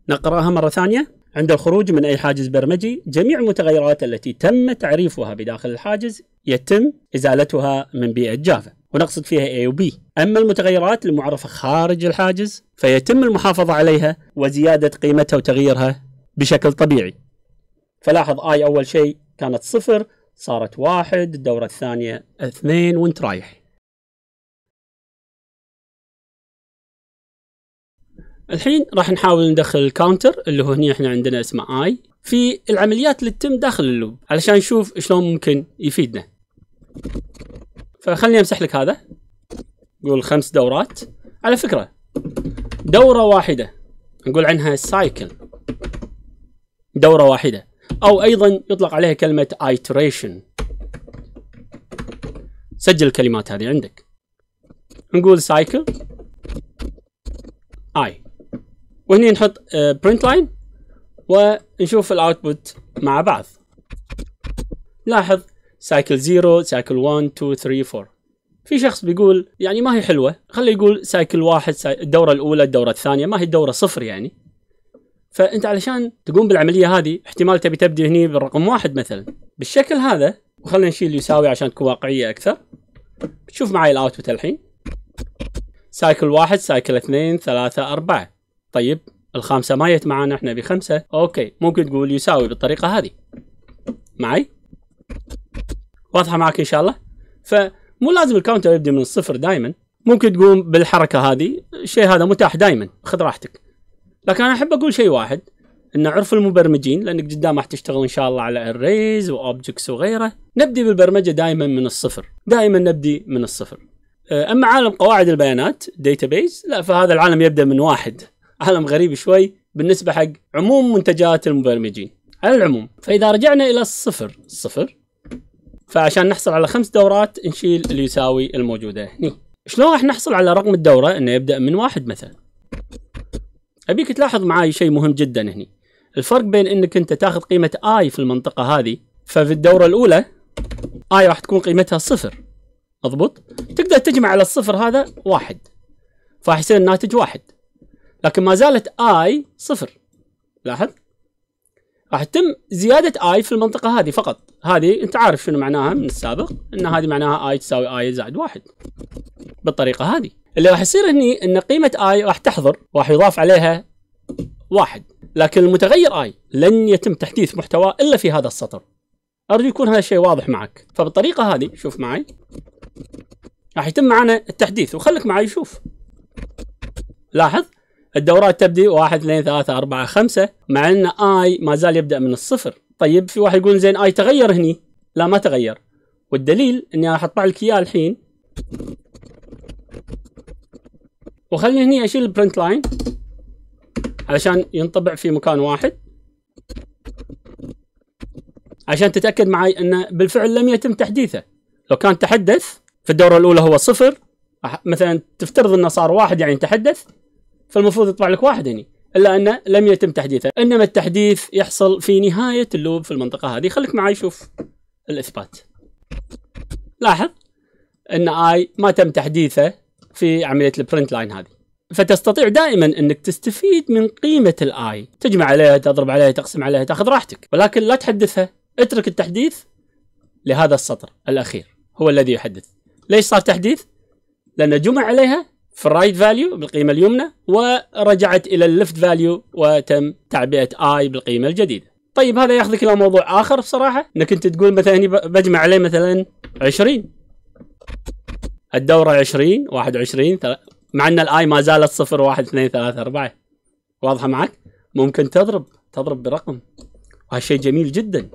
Speaker 1: نقراها مره ثانيه عند الخروج من أي حاجز برمجي جميع المتغيرات التي تم تعريفها بداخل الحاجز يتم إزالتها من بيئة جافا ونقصد فيها A و B أما المتغيرات المعرفة خارج الحاجز فيتم المحافظة عليها وزيادة قيمتها وتغييرها بشكل طبيعي فلاحظ I أول شيء كانت صفر صارت واحد الدورة الثانية اثنين وانت رايح الحين راح نحاول ندخل الكاونتر اللي هو هنا احنا عندنا اسمه I في العمليات اللي تتم داخل اللوب علشان نشوف شلون ممكن يفيدنا فخلني امسح لك هذا نقول خمس دورات على فكره دوره واحده نقول عنها سايكل دوره واحده او ايضا يطلق عليها كلمه ايتريشن سجل الكلمات هذه عندك نقول سايكل اي وهنا نحط برنت آه، لاين ونشوف الاوتبوت مع بعض لاحظ سايكل 0 سايكل 1 2 3 4 في شخص بيقول يعني ما هي حلوه خليه يقول سايكل واحد الدوره الاولى الدوره الثانيه ما هي الدوره صفر يعني فانت علشان تقوم بالعمليه هذه احتمال تبي تبدي هني بالرقم واحد مثلا بالشكل هذا وخلينا نشيل يساوي عشان تكون واقعيه اكثر شوف معي الاوتبوت الحين سايكل واحد سايكل اثنين ثلاثة أربعة طيب الخامسة ما جت معانا احنا بخمسة اوكي ممكن تقول يساوي بالطريقة هذه معي واضحه معك ان شاء الله فمو لازم الكاونتر يبدا من الصفر دائما ممكن تقوم بالحركه هذه الشيء هذا متاح دائما خذ راحتك لكن انا احب اقول شيء واحد ان عرف المبرمجين لانك قدام راح تشتغل ان شاء الله على اريز واوبجكتس وغيره نبدي بالبرمجه دائما من الصفر دائما نبدي من الصفر أه، اما عالم قواعد البيانات داتابيز لا فهذا العالم يبدا من واحد عالم غريب شوي بالنسبه حق عموم منتجات المبرمجين على العموم فاذا رجعنا الى الصفر الصفر فعشان نحصل على خمس دورات نشيل اللي يساوي الموجوده هني شلون راح نحصل على رقم الدوره انه يبدا من واحد مثلا ابيك تلاحظ معاي شيء مهم جدا هني الفرق بين انك انت تاخذ قيمه اي في المنطقه هذه ففي الدوره الاولى اي راح تكون قيمتها صفر مضبوط تقدر تجمع على الصفر هذا واحد فراح يصير الناتج واحد لكن ما زالت اي صفر لاحظ راح تتم زياده اي في المنطقه هذه فقط هذه انت عارف شنو معناها من السابق ان هذه معناها اي تساوي اي زائد واحد بالطريقه هذه اللي راح يصير هني ان قيمه اي راح تحضر راح يضاف عليها واحد لكن المتغير اي لن يتم تحديث محتوى الا في هذا السطر ارجو يكون هذا الشيء واضح معك فبالطريقه هذه شوف معي راح يتم معنا التحديث وخلك معي شوف لاحظ الدورات تبدي 1 2 3 4 5 مع ان اي ما زال يبدا من الصفر طيب في واحد يقول زين اي تغير هني لا ما تغير والدليل اني راح اطبع لك اياه الحين وخلني هني اشيل البرنت لاين علشان ينطبع في مكان واحد عشان تتاكد معي انه بالفعل لم يتم تحديثه لو كان تحدث في الدوره الاولى هو صفر مثلا تفترض انه صار واحد يعني تحدث فالمفروض يطلع لك واحد هنا الا انه لم يتم تحديثه انما التحديث يحصل في نهايه اللوب في المنطقه هذه خليك معي شوف الاثبات لاحظ ان اي ما تم تحديثه في عمليه البرنت لاين هذه فتستطيع دائما انك تستفيد من قيمه الاي تجمع عليها تضرب عليها تقسم عليها تاخذ راحتك ولكن لا تحدثها اترك التحديث لهذا السطر الاخير هو الذي يحدث ليش صار تحديث لانه جمع عليها في الرايت فاليو بالقيمه اليمنى ورجعت الى الليفت فاليو وتم تعبئه اي بالقيمه الجديده. طيب هذا ياخذك الى موضوع اخر بصراحه انك انت تقول مثلا هني بجمع عليه مثلا 20 الدوره 20 21 مع ان الاي ما زالت 0 1 2 3 4 واضحه معك؟ ممكن تضرب تضرب برقم وهذا شيء جميل جدا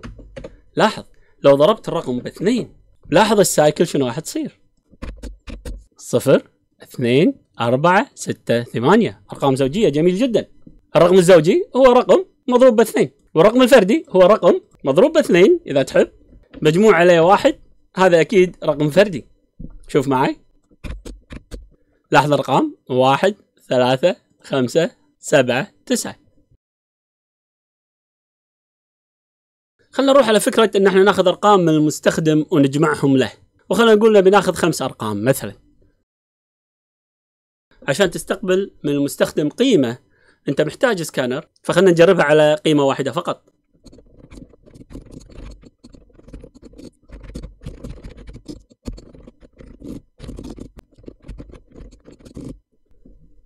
Speaker 1: لاحظ لو ضربت الرقم باثنين لاحظ السايكل شنو راح تصير صفر اثنين أربعة ستة ثمانية أرقام زوجية جميل جدا الرقم الزوجي هو رقم مضروب باثنين والرقم الفردي هو رقم مضروب باثنين إذا تحب مجموع عليه واحد هذا أكيد رقم فردي شوف معي لاحظ الأرقام واحد ثلاثة خمسة سبعة تسعة
Speaker 2: خلنا نروح على فكرة ان احنا ناخذ ارقام من المستخدم
Speaker 1: ونجمعهم له وخلينا نقول نبي ناخذ خمس ارقام مثلا عشان تستقبل من المستخدم قيمه انت محتاج سكانر فخلنا نجربها على قيمه واحده فقط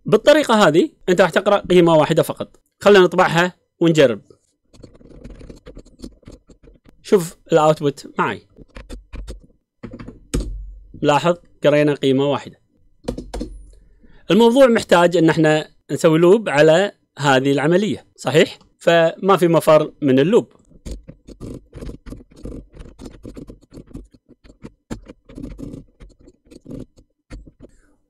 Speaker 1: بالطريقه هذه انت راح تقرا قيمه واحده فقط خلنا نطبعها ونجرب شوف الاوتبوت معي لاحظ قرينا قيمه واحده الموضوع محتاج ان احنا نسوي لوب على هذه العمليه صحيح فما في مفر من اللوب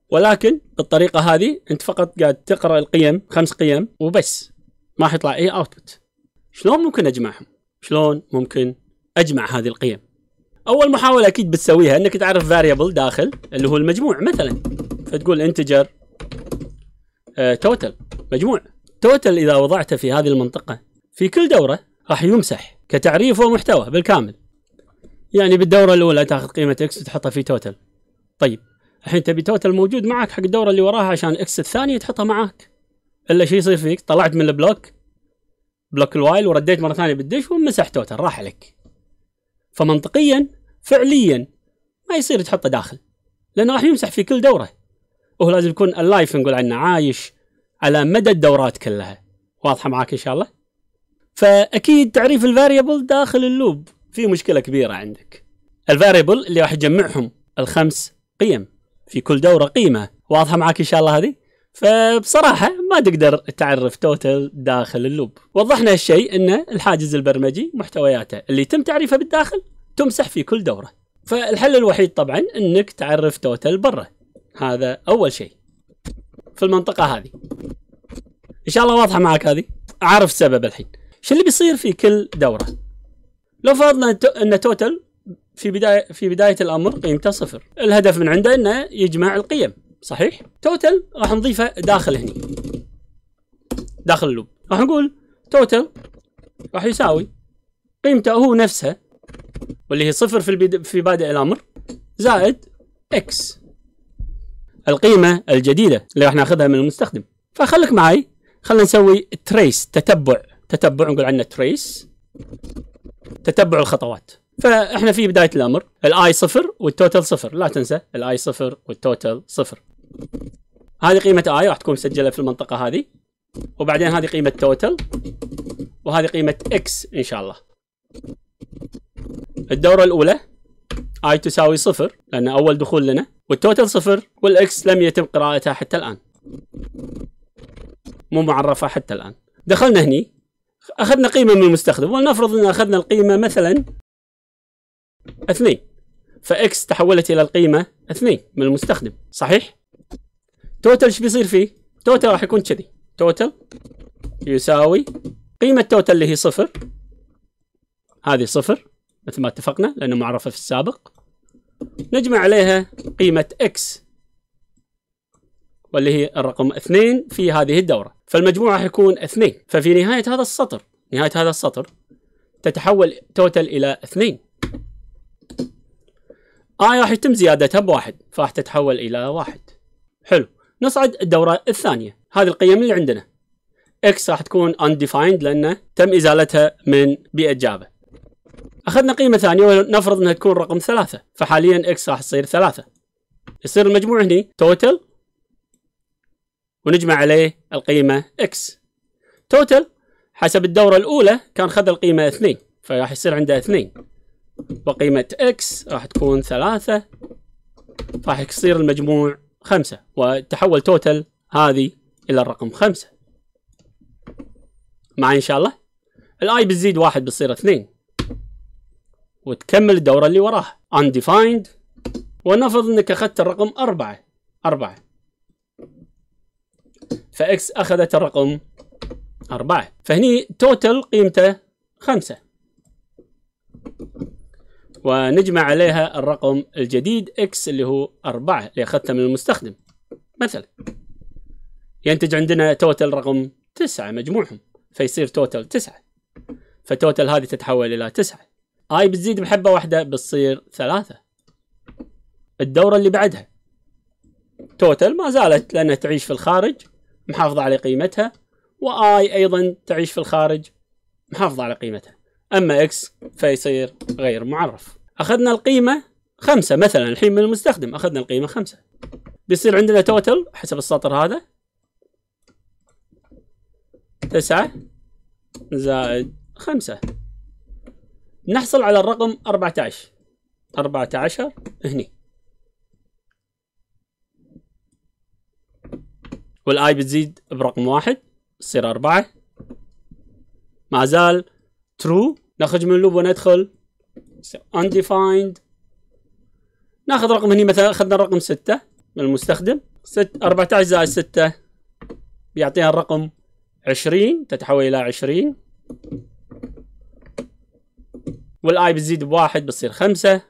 Speaker 1: ولكن بالطريقه هذه انت فقط قاعد تقرا القيم خمس قيم وبس ما حيطلع اي اوتبوت شلون ممكن اجمعهم شلون ممكن اجمع هذه القيم اول محاوله اكيد بتسويها انك تعرف فاريبل داخل اللي هو المجموع مثلا فتقول انتجر آه، توتل مجموع توتل اذا وضعته في هذه المنطقه في كل دوره راح يمسح كتعريف ومحتوى بالكامل يعني بالدوره الاولى تاخذ قيمه اكس وتحطها في توتل طيب الحين تبي توتل موجود معك حق الدوره اللي وراها عشان اكس الثانيه تحطها معك الا شيء يصير فيك طلعت من البلوك بلوك الوايل ورديت مره ثانيه بالدش ومسح توتل راح لك فمنطقيا فعليا ما يصير تحطه داخل لانه راح يمسح في كل دوره وهو لازم يكون اللايف نقول عنه عايش على مدى الدورات كلها واضحه معاك ان شاء الله فاكيد تعريف الفاريبل داخل اللوب في مشكله كبيره عندك الفاريبل اللي راح يجمعهم الخمس قيم في كل دوره قيمه واضحه معاك ان شاء الله هذه فبصراحة ما تقدر تعرف توتال داخل اللوب وضحنا هالشيء أن الحاجز البرمجي محتوياته اللي يتم تعريفها بالداخل تمسح في كل دورة فالحل الوحيد طبعا أنك تعرف توتال برا هذا اول شيء في المنطقه هذه ان شاء الله واضحه معك هذه عارف السبب الحين شو اللي بيصير في كل دوره لو فرضنا ان توتال في بدايه في بدايه الامر قيمته صفر الهدف من عنده انه يجمع القيم صحيح توتال راح نضيفه داخل هني داخل اللوب راح نقول توتال راح يساوي قيمته هو نفسها واللي هي صفر في البد... في بادئ الامر زائد اكس القيمة الجديدة اللي راح ناخذها من المستخدم فخلك معي خلينا نسوي تريس تتبع تتبع نقول عنه تريس تتبع الخطوات فاحنا في بداية الأمر الاي صفر والتوتال صفر لا تنسى الاي صفر والتوتال صفر هذه قيمة اي راح تكون مسجلة في المنطقة هذه وبعدين هذه قيمة توتال وهذه قيمة اكس ان شاء الله الدورة الأولى اي تساوي صفر لأن أول دخول لنا والتوتل صفر والإكس لم يتم قراءتها حتى الآن مو معرفة حتى الآن دخلنا هني أخذنا قيمة من المستخدم ولنفرض أن أخذنا القيمة مثلا اثنين فإكس تحولت إلى القيمة اثنين من المستخدم صحيح؟ توتل ايش بيصير فيه؟ توتل راح يكون كذي توتل يساوي قيمة توتل اللي هي صفر هذه صفر مثل ما اتفقنا لأنه معرفة في السابق نجمع عليها قيمة X واللي هي الرقم 2 في هذه الدورة فالمجموعة راح يكون 2 ففي نهاية هذا السطر نهاية هذا السطر تتحول توتل إلى 2 I راح يتم زيادتها بواحد فراح تتحول إلى واحد حلو نصعد الدورة الثانية هذه القيم اللي عندنا X راح تكون undefined لأنه تم إزالتها من بيئة جافا اخذنا قيمه ثانيه ونفرض انها تكون رقم ثلاثه فحاليا اكس راح تصير ثلاثه يصير المجموع هني توتل ونجمع عليه القيمه اكس توتل حسب الدوره الاولى كان خذ القيمه اثنين فراح يصير عنده اثنين وقيمه اكس راح تكون ثلاثه راح يصير المجموع خمسه وتحول توتل هذه الى الرقم خمسه معي ان شاء الله الاي بتزيد واحد بتصير اثنين وتكمل الدورة اللي وراها undefined ونفرض انك اخذت الرقم أربعة أربعة فاكس اخذت الرقم أربعة فهني توتال قيمته خمسة ونجمع عليها الرقم الجديد اكس اللي هو أربعة اللي اخذته من المستخدم مثلا ينتج عندنا توتال رقم تسعة مجموعهم فيصير توتال تسعة فتوتال هذه تتحول إلى تسعة هاي بتزيد بحبه واحده بتصير ثلاثه الدوره اللي بعدها توتل ما زالت لانها تعيش في الخارج محافظه على قيمتها واي ايضا تعيش في الخارج محافظه على قيمتها اما اكس فيصير غير معرف اخذنا القيمه خمسة مثلا الحين من المستخدم اخذنا القيمه خمسة بيصير عندنا توتل حسب السطر هذا تسعة زائد خمسة نحصل على الرقم 14 14 هني والاي بتزيد برقم واحد تصير أربعة ما زال true نخرج من اللوب وندخل undefined ناخذ رقم هني مثلا اخذنا الرقم ستة من المستخدم ست 14 زائد 6 بيعطينا الرقم 20 تتحول إلى 20 والاي بتزيد بواحد بتصير خمسة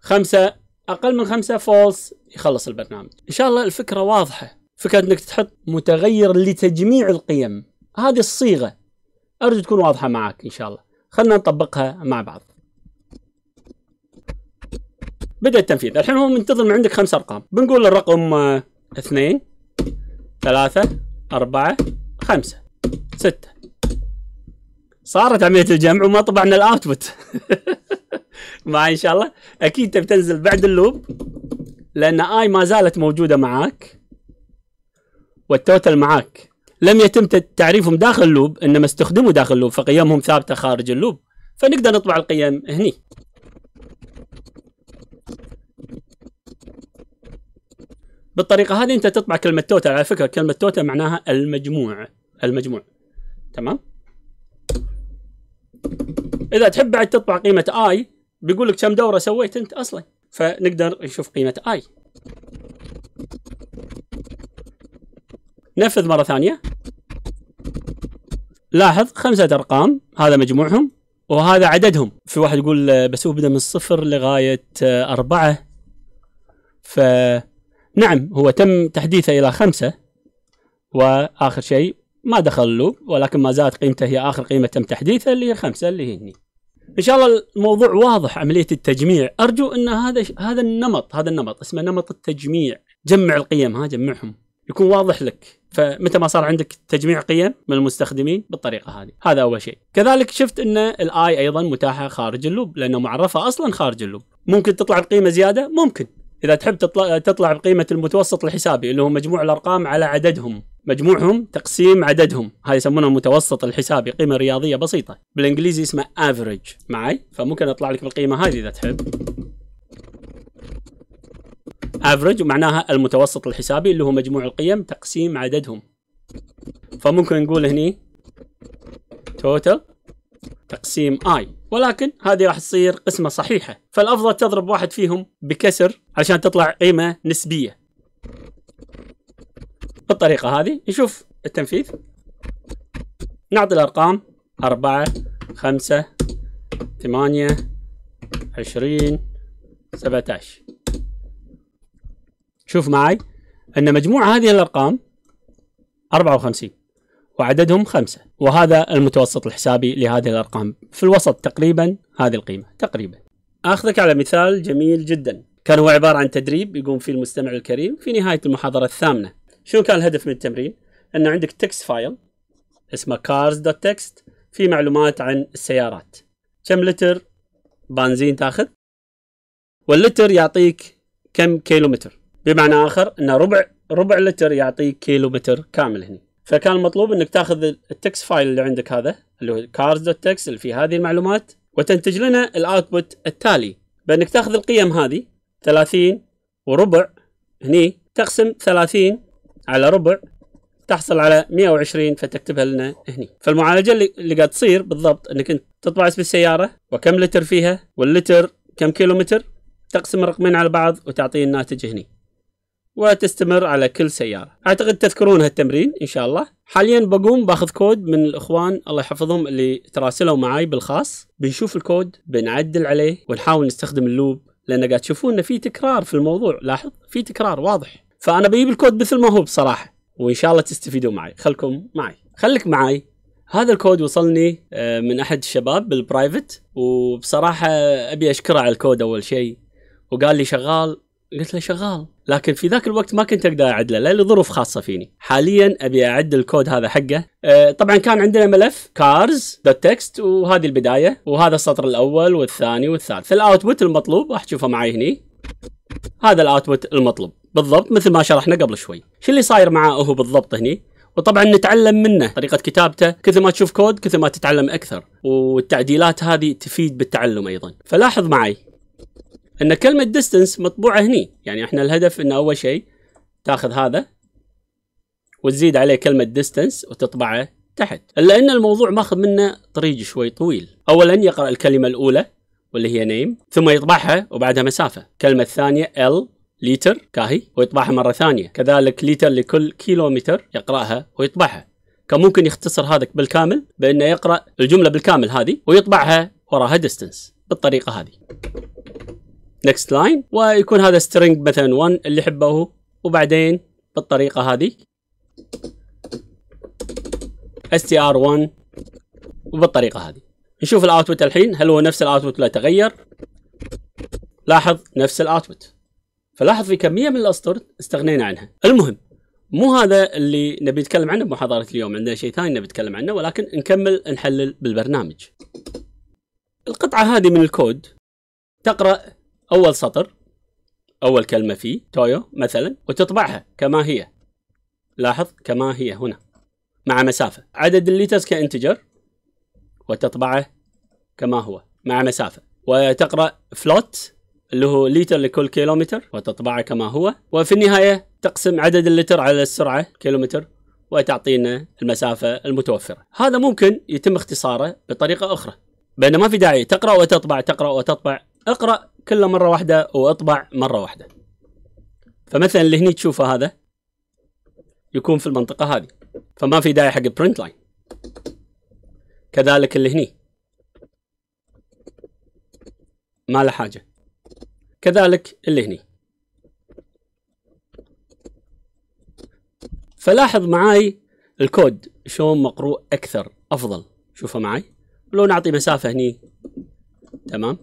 Speaker 1: خمسة اقل من خمسة فولس يخلص البرنامج ان شاء الله الفكرة واضحة فكرة انك تحط متغير لتجميع القيم هذه الصيغة ارجو تكون واضحة معك ان شاء الله خلنا نطبقها مع بعض بدأ التنفيذ الحين هو منتظر من عندك خمس ارقام بنقول الرقم آه، اثنين ثلاثة أربعة خمسة ستة صارت عمليه الجمع وما طبعنا الاوتبوت معي ان شاء الله اكيد تبي تنزل بعد اللوب لان اي ما زالت موجوده معاك والتوتال معاك لم يتم تعريفهم داخل اللوب انما استخدموا داخل اللوب فقيمهم ثابته خارج اللوب فنقدر نطبع القيم هني بالطريقه هذه انت تطبع كلمه توتال على فكره كلمه توتال معناها المجموع المجموع تمام اذا تحب بعد تطبع قيمه اي بيقول لك كم دوره سويت انت اصلا فنقدر نشوف قيمه اي نفذ مره ثانيه لاحظ خمسه ارقام هذا مجموعهم وهذا عددهم في واحد يقول بس هو بدا من صفر لغايه اربعه ف نعم هو تم تحديثه الى خمسه واخر شيء ما دخل اللوب ولكن ما زالت قيمته هي اخر قيمه تم تحديثها اللي هي 5 اللي هي هني ان شاء الله الموضوع واضح عمليه التجميع ارجو ان هذا هذا النمط هذا النمط اسمه نمط التجميع جمع القيم ها جمعهم يكون واضح لك فمتى ما صار عندك تجميع قيم من المستخدمين بالطريقه هذه هذا اول شيء كذلك شفت ان الاي ايضا متاحه خارج اللوب لانه معرفه اصلا خارج اللوب ممكن تطلع بقيمه زياده ممكن اذا تحب تطلع تطلع بقيمه المتوسط الحسابي اللي هو مجموع الارقام على عددهم مجموعهم تقسيم عددهم هذه يسمونها المتوسط الحسابي قيمه رياضيه بسيطه بالانجليزي اسمه average معي فممكن اطلع لك بالقيمه هذه اذا تحب average ومعناها المتوسط الحسابي اللي هو مجموع القيم تقسيم عددهم فممكن نقول هني total تقسيم i ولكن هذه راح تصير قسمه صحيحه فالافضل تضرب واحد فيهم بكسر عشان تطلع قيمه نسبيه بالطريقة هذه نشوف التنفيذ نعطي الأرقام أربعة خمسة ثمانية عشرين سبعة عشر شوف معي أن مجموع هذه الأرقام أربعة وخمسين وعددهم خمسة وهذا المتوسط الحسابي لهذه الأرقام في الوسط تقريبا هذه القيمة تقريبا أخذك على مثال جميل جدا كان هو عبارة عن تدريب يقوم فيه المستمع الكريم في نهاية المحاضرة الثامنة شنو كان الهدف من التمرين؟ أن عندك تكست فايل اسمه cars.txt في معلومات عن السيارات كم لتر بنزين تاخذ واللتر يعطيك كم كيلومتر بمعنى آخر أن ربع ربع لتر يعطيك كيلومتر كامل هنا فكان المطلوب أنك تاخذ التكست فايل اللي عندك هذا اللي هو cars.txt اللي فيه هذه المعلومات وتنتج لنا الاوتبوت التالي بانك تاخذ القيم هذه 30 وربع هني تقسم 30 على ربع تحصل على 120 فتكتبها لنا هني فالمعالجه اللي قاعد تصير بالضبط انك انت تطبع اسم السياره وكم لتر فيها واللتر كم كيلومتر تقسم الرقمين على بعض وتعطيه الناتج هني وتستمر على كل سيارة أعتقد تذكرون هالتمرين إن شاء الله حاليا بقوم باخذ كود من الإخوان الله يحفظهم اللي تراسلوا معاي بالخاص بنشوف الكود بنعدل عليه ونحاول نستخدم اللوب لأن قاعد تشوفون إن في تكرار في الموضوع لاحظ في تكرار واضح فانا بجيب الكود مثل ما هو بصراحه وان شاء الله تستفيدوا معي خلكم معي خلك معي هذا الكود وصلني آه، من احد الشباب بالبرايفت وبصراحه ابي اشكره على الكود اول شيء وقال لي شغال قلت له شغال لكن في ذاك الوقت ما كنت اقدر اعدله لا لظروف خاصه فيني حاليا ابي اعد الكود هذا حقه آه، طبعا كان عندنا ملف كارز دوت تكست وهذه البدايه وهذا السطر الاول والثاني والثالث الاوتبوت المطلوب راح تشوفه معي هني هذا الاوتبوت المطلوب بالضبط مثل ما شرحنا قبل شوي شو اللي صاير معاه هو بالضبط هني وطبعا نتعلم منه طريقة كتابته كثر ما تشوف كود كثر ما تتعلم أكثر والتعديلات هذه تفيد بالتعلم أيضا فلاحظ معي أن كلمة distance مطبوعة هني يعني إحنا الهدف أن أول شيء تاخذ هذا وتزيد عليه كلمة distance وتطبعه تحت إلا أن الموضوع ماخذ منه طريق شوي طويل أولا يقرأ الكلمة الأولى واللي هي نيم ثم يطبعها وبعدها مسافة الكلمة الثانية L لتر كاهي ويطبعها مرة ثانية كذلك لتر لكل كيلومتر يقرأها ويطبعها كان ممكن يختصر هذا بالكامل بأنه يقرأ الجملة بالكامل هذه ويطبعها وراها ديستنس بالطريقة هذه next line ويكون هذا string مثلا 1 اللي يحبه هو وبعدين بالطريقة هذه str1 وبالطريقة هذه نشوف الاوتبوت الحين هل هو نفس الاوتبوت ولا تغير لاحظ نفس الاوتبوت فلاحظ في كميه من الاسطر استغنينا عنها المهم مو هذا اللي نبي نتكلم عنه بمحاضره اليوم عندنا شيء ثاني نبي نتكلم عنه ولكن نكمل نحلل بالبرنامج القطعه هذه من الكود تقرا اول سطر اول كلمه فيه تويو مثلا وتطبعها كما هي لاحظ كما هي هنا مع مسافه عدد الليترز كانتجر وتطبعه كما هو مع مسافه وتقرا فلوت اللي هو لتر لكل كيلومتر وتطبعه كما هو وفي النهاية تقسم عدد اللتر على السرعة كيلومتر وتعطينا المسافة المتوفرة هذا ممكن يتم اختصاره بطريقة أخرى بأن ما في داعي تقرأ وتطبع تقرأ وتطبع اقرأ كل مرة واحدة واطبع مرة واحدة فمثلا اللي هني تشوفه هذا يكون في المنطقة هذه فما في داعي حق برنت لاين كذلك اللي هني ما له حاجة كذلك اللي هني فلاحظ معاي الكود شلون مقروء اكثر افضل شوفه معاي ولو نعطي مسافه هني تمام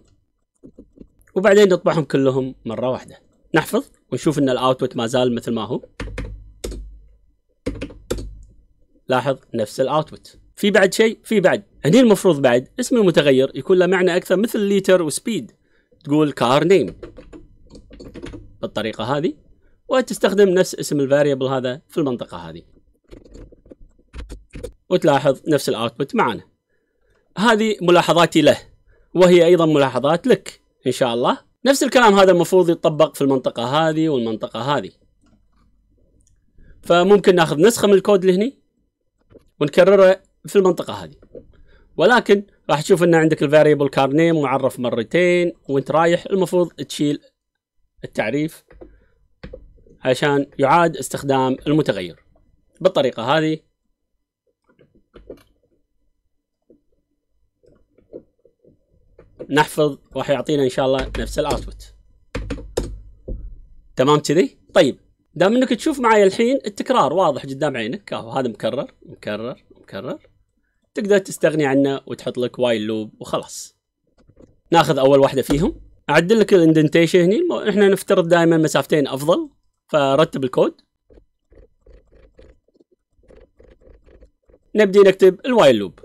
Speaker 1: وبعدين نطبعهم كلهم مره واحده نحفظ ونشوف ان الاوتبوت ما زال مثل ما هو لاحظ نفس الاوتبوت في بعد شيء في بعد هني المفروض بعد اسم المتغير يكون له معنى اكثر مثل ليتر وسبيد تقول كار نيم بالطريقة هذه وتستخدم نفس اسم الفاريبل هذا في المنطقة هذه وتلاحظ نفس الاوتبوت معنا هذه ملاحظاتي له وهي ايضا ملاحظات لك ان شاء الله نفس الكلام هذا المفروض يتطبق في المنطقة هذه والمنطقة هذه فممكن ناخذ نسخة من الكود لهني ونكرره في المنطقة هذه ولكن راح تشوف ان عندك الفاريبل كار نيم معرف مرتين وانت رايح المفروض تشيل التعريف عشان يعاد استخدام المتغير بالطريقه هذه نحفظ راح يعطينا ان شاء الله نفس الاوتبوت تمام كذي طيب دام انك تشوف معي الحين التكرار واضح قدام عينك هذا مكرر مكرر مكرر تقدر تستغني عنه وتحط لك وايل لوب وخلاص ناخذ اول واحده فيهم اعدل لك الاندنتيشن هنا المو... احنا نفترض دائما مسافتين افضل فرتب الكود نبدي نكتب الوايل لوب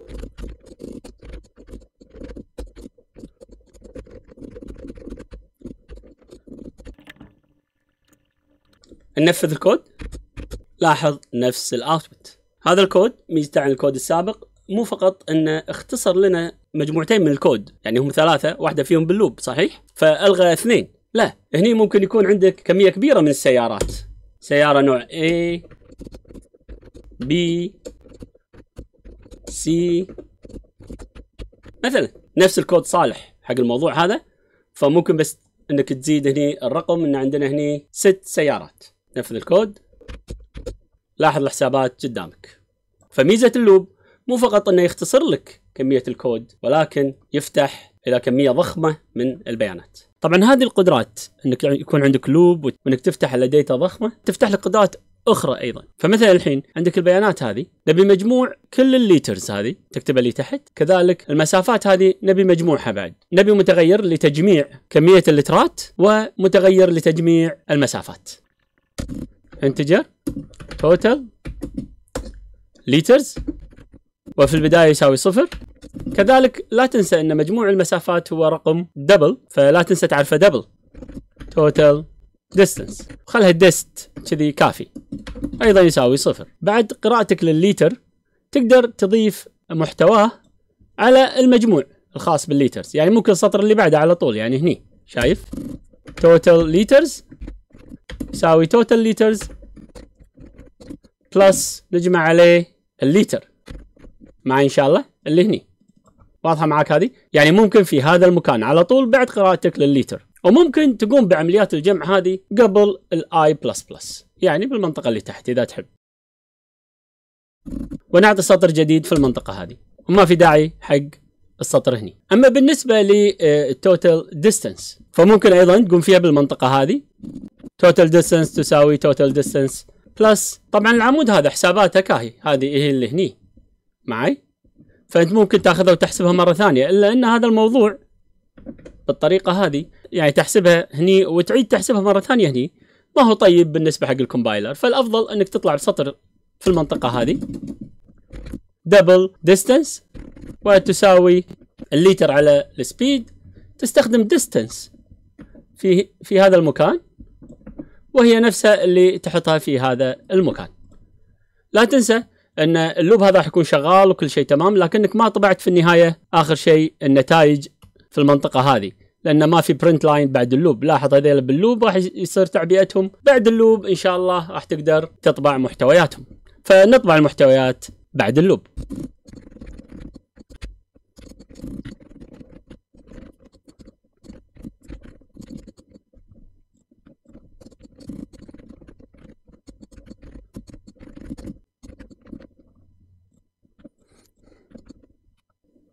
Speaker 1: ننفذ الكود لاحظ نفس الاوتبوت هذا الكود ميزته عن الكود السابق مو فقط انه اختصر لنا مجموعتين من الكود يعني هم ثلاثه واحده فيهم باللوب صحيح فالغى اثنين لا هني ممكن يكون عندك كميه كبيره من السيارات سياره نوع A B C مثلا نفس الكود صالح حق الموضوع هذا فممكن بس انك تزيد هني الرقم ان عندنا هني ست سيارات نفذ الكود لاحظ الحسابات قدامك فميزه اللوب مو فقط انه يختصر لك كميه الكود ولكن يفتح الى كميه ضخمه من البيانات. طبعا هذه القدرات انك يعني يكون عندك لوب وانك تفتح على داتا ضخمه تفتح لك قدرات اخرى ايضا فمثلا الحين عندك البيانات هذه نبي مجموع كل الليترز هذه تكتبها اللي تحت كذلك المسافات هذه نبي مجموعها بعد نبي متغير لتجميع كميه اللترات ومتغير لتجميع المسافات انتجر توتال ليترز وفي البدايه يساوي صفر كذلك لا تنسى ان مجموع المسافات هو رقم دبل فلا تنسى تعرفه دبل توتال ديستنس خلها ديست كذي كافي ايضا يساوي صفر بعد قراءتك للليتر تقدر تضيف محتواه على المجموع الخاص بالليترز يعني ممكن السطر اللي بعده على طول يعني هني شايف توتال ليترز يساوي توتال ليترز بلس نجمع عليه الليتر مع ان شاء الله اللي هني واضحه معك هذه يعني ممكن في هذا المكان على طول بعد قراءتك للليتر وممكن تقوم بعمليات الجمع هذه قبل الاي بلس بلس يعني بالمنطقه اللي تحت اذا تحب ونعطي سطر جديد في المنطقه هذه وما في داعي حق السطر هني اما بالنسبه للتوتال ديستنس آه، فممكن ايضا تقوم فيها بالمنطقه هذه توتال ديستنس تساوي توتال ديستنس بلس طبعا العمود هذا حساباته كاهي هذه هي اللي هني معي فانت ممكن تاخذها وتحسبها مره ثانيه الا ان هذا الموضوع بالطريقه هذه يعني تحسبها هني وتعيد تحسبها مره ثانيه هني ما هو طيب بالنسبه حق الكومبايلر فالافضل انك تطلع بسطر في المنطقه هذه دبل ديستنس وتساوي الليتر على السبيد تستخدم ديستنس في في هذا المكان وهي نفسها اللي تحطها في هذا المكان لا تنسى ان اللوب هذا راح يكون شغال وكل شيء تمام لكنك ما طبعت في النهايه اخر شيء النتائج في المنطقه هذه لان ما في برنت لاين بعد اللوب لاحظ هذيل باللوب راح يصير تعبئتهم بعد اللوب ان شاء الله راح تقدر تطبع محتوياتهم فنطبع المحتويات بعد اللوب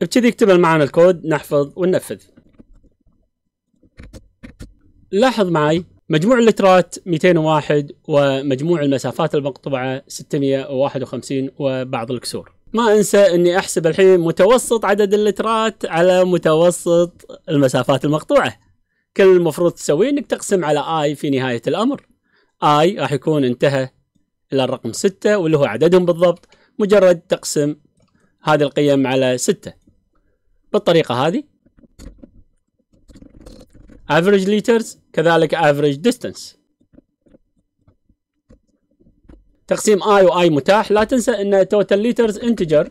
Speaker 1: بكذي يكتب معنا الكود نحفظ وننفذ لاحظ معي مجموع اللترات 201 ومجموع المسافات المقطوعة 651 وبعض الكسور ما انسى اني احسب الحين متوسط عدد اللترات على متوسط المسافات المقطوعة كل المفروض تسويه انك تقسم على اي في نهاية الامر اي راح يكون انتهى الى الرقم 6 واللي هو عددهم بالضبط مجرد تقسم هذه القيم على 6 بالطريقة هذه average liters كذلك average distance تقسيم i و i متاح لا تنسى ان توتال liters integer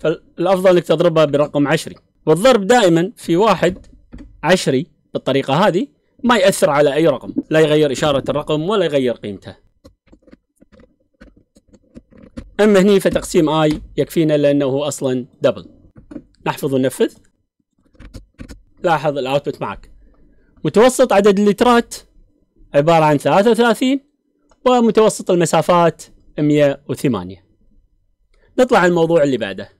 Speaker 1: فالافضل انك تضربها برقم عشري والضرب دائما في واحد عشري بالطريقه هذه ما ياثر على اي رقم لا يغير اشاره الرقم ولا يغير قيمته اما هني فتقسيم i يكفينا لانه اصلا دبل نحفظ وننفذ لاحظ الاوتبوت معك متوسط عدد اللترات عبارة عن 33 ومتوسط المسافات 108 نطلع على الموضوع اللي بعده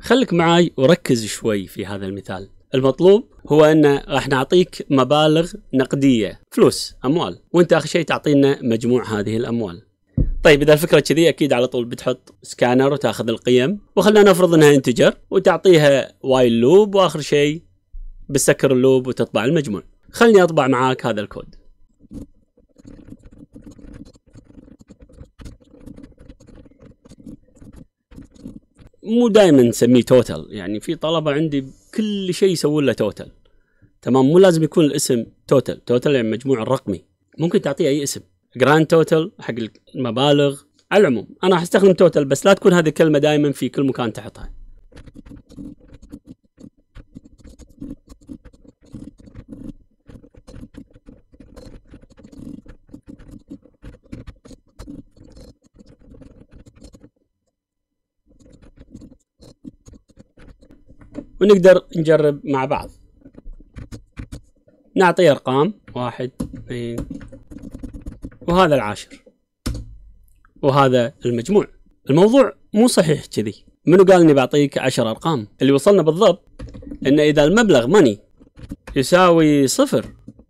Speaker 2: خلك معاي وركز شوي
Speaker 1: في هذا المثال المطلوب هو أن راح نعطيك مبالغ نقدية فلوس أموال وانت آخر شيء تعطينا مجموع هذه الأموال طيب اذا الفكره كذي اكيد على طول بتحط سكانر وتاخذ القيم وخلينا نفرض انها انتجر وتعطيها وايل لوب واخر شيء بتسكر اللوب وتطبع المجموع خلني اطبع معاك هذا الكود مو دائما نسميه توتال يعني في طلبه عندي كل شيء يسوون له توتال تمام مو لازم يكون الاسم توتال توتال يعني مجموع الرقمي ممكن تعطيه اي اسم جراند توتال حق المبالغ على العموم انا راح استخدم توتال بس لا تكون هذه الكلمه دائما في كل مكان تحطها ونقدر نجرب مع بعض نعطي ارقام واحد اثنين وهذا العاشر وهذا المجموع الموضوع مو صحيح كذي منو قال اني بعطيك 10 ارقام اللي وصلنا بالضبط ان اذا المبلغ ماني يساوي صفر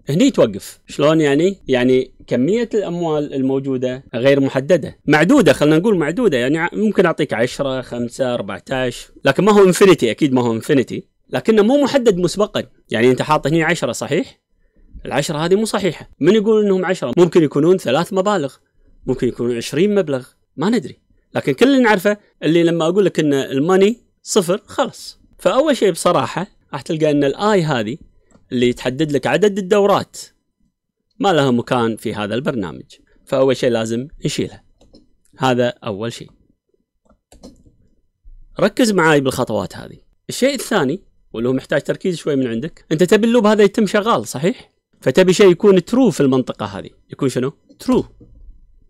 Speaker 1: هني توقف شلون يعني يعني كمية الأموال الموجودة غير محددة معدودة خلينا نقول معدودة يعني ممكن أعطيك 10 5 14 لكن ما هو انفينيتي أكيد ما هو انفينيتي لكنه مو محدد مسبقا يعني أنت حاط هنا 10 صحيح العشرة هذه مو صحيحة من يقول انهم عشرة ممكن يكونون ثلاث مبالغ ممكن يكونون عشرين مبلغ ما ندري لكن كل اللي نعرفه اللي لما اقول لك ان الماني صفر خلص فاول شيء بصراحة راح تلقى ان الاي هذه اللي تحدد لك عدد الدورات ما لها مكان في هذا البرنامج فاول شيء لازم نشيلها هذا اول شيء ركز معاي بالخطوات هذه الشيء الثاني واللي هو محتاج تركيز شوي من عندك انت تبي اللوب هذا يتم شغال صحيح فتبي شيء يكون ترو في المنطقه هذه يكون شنو ترو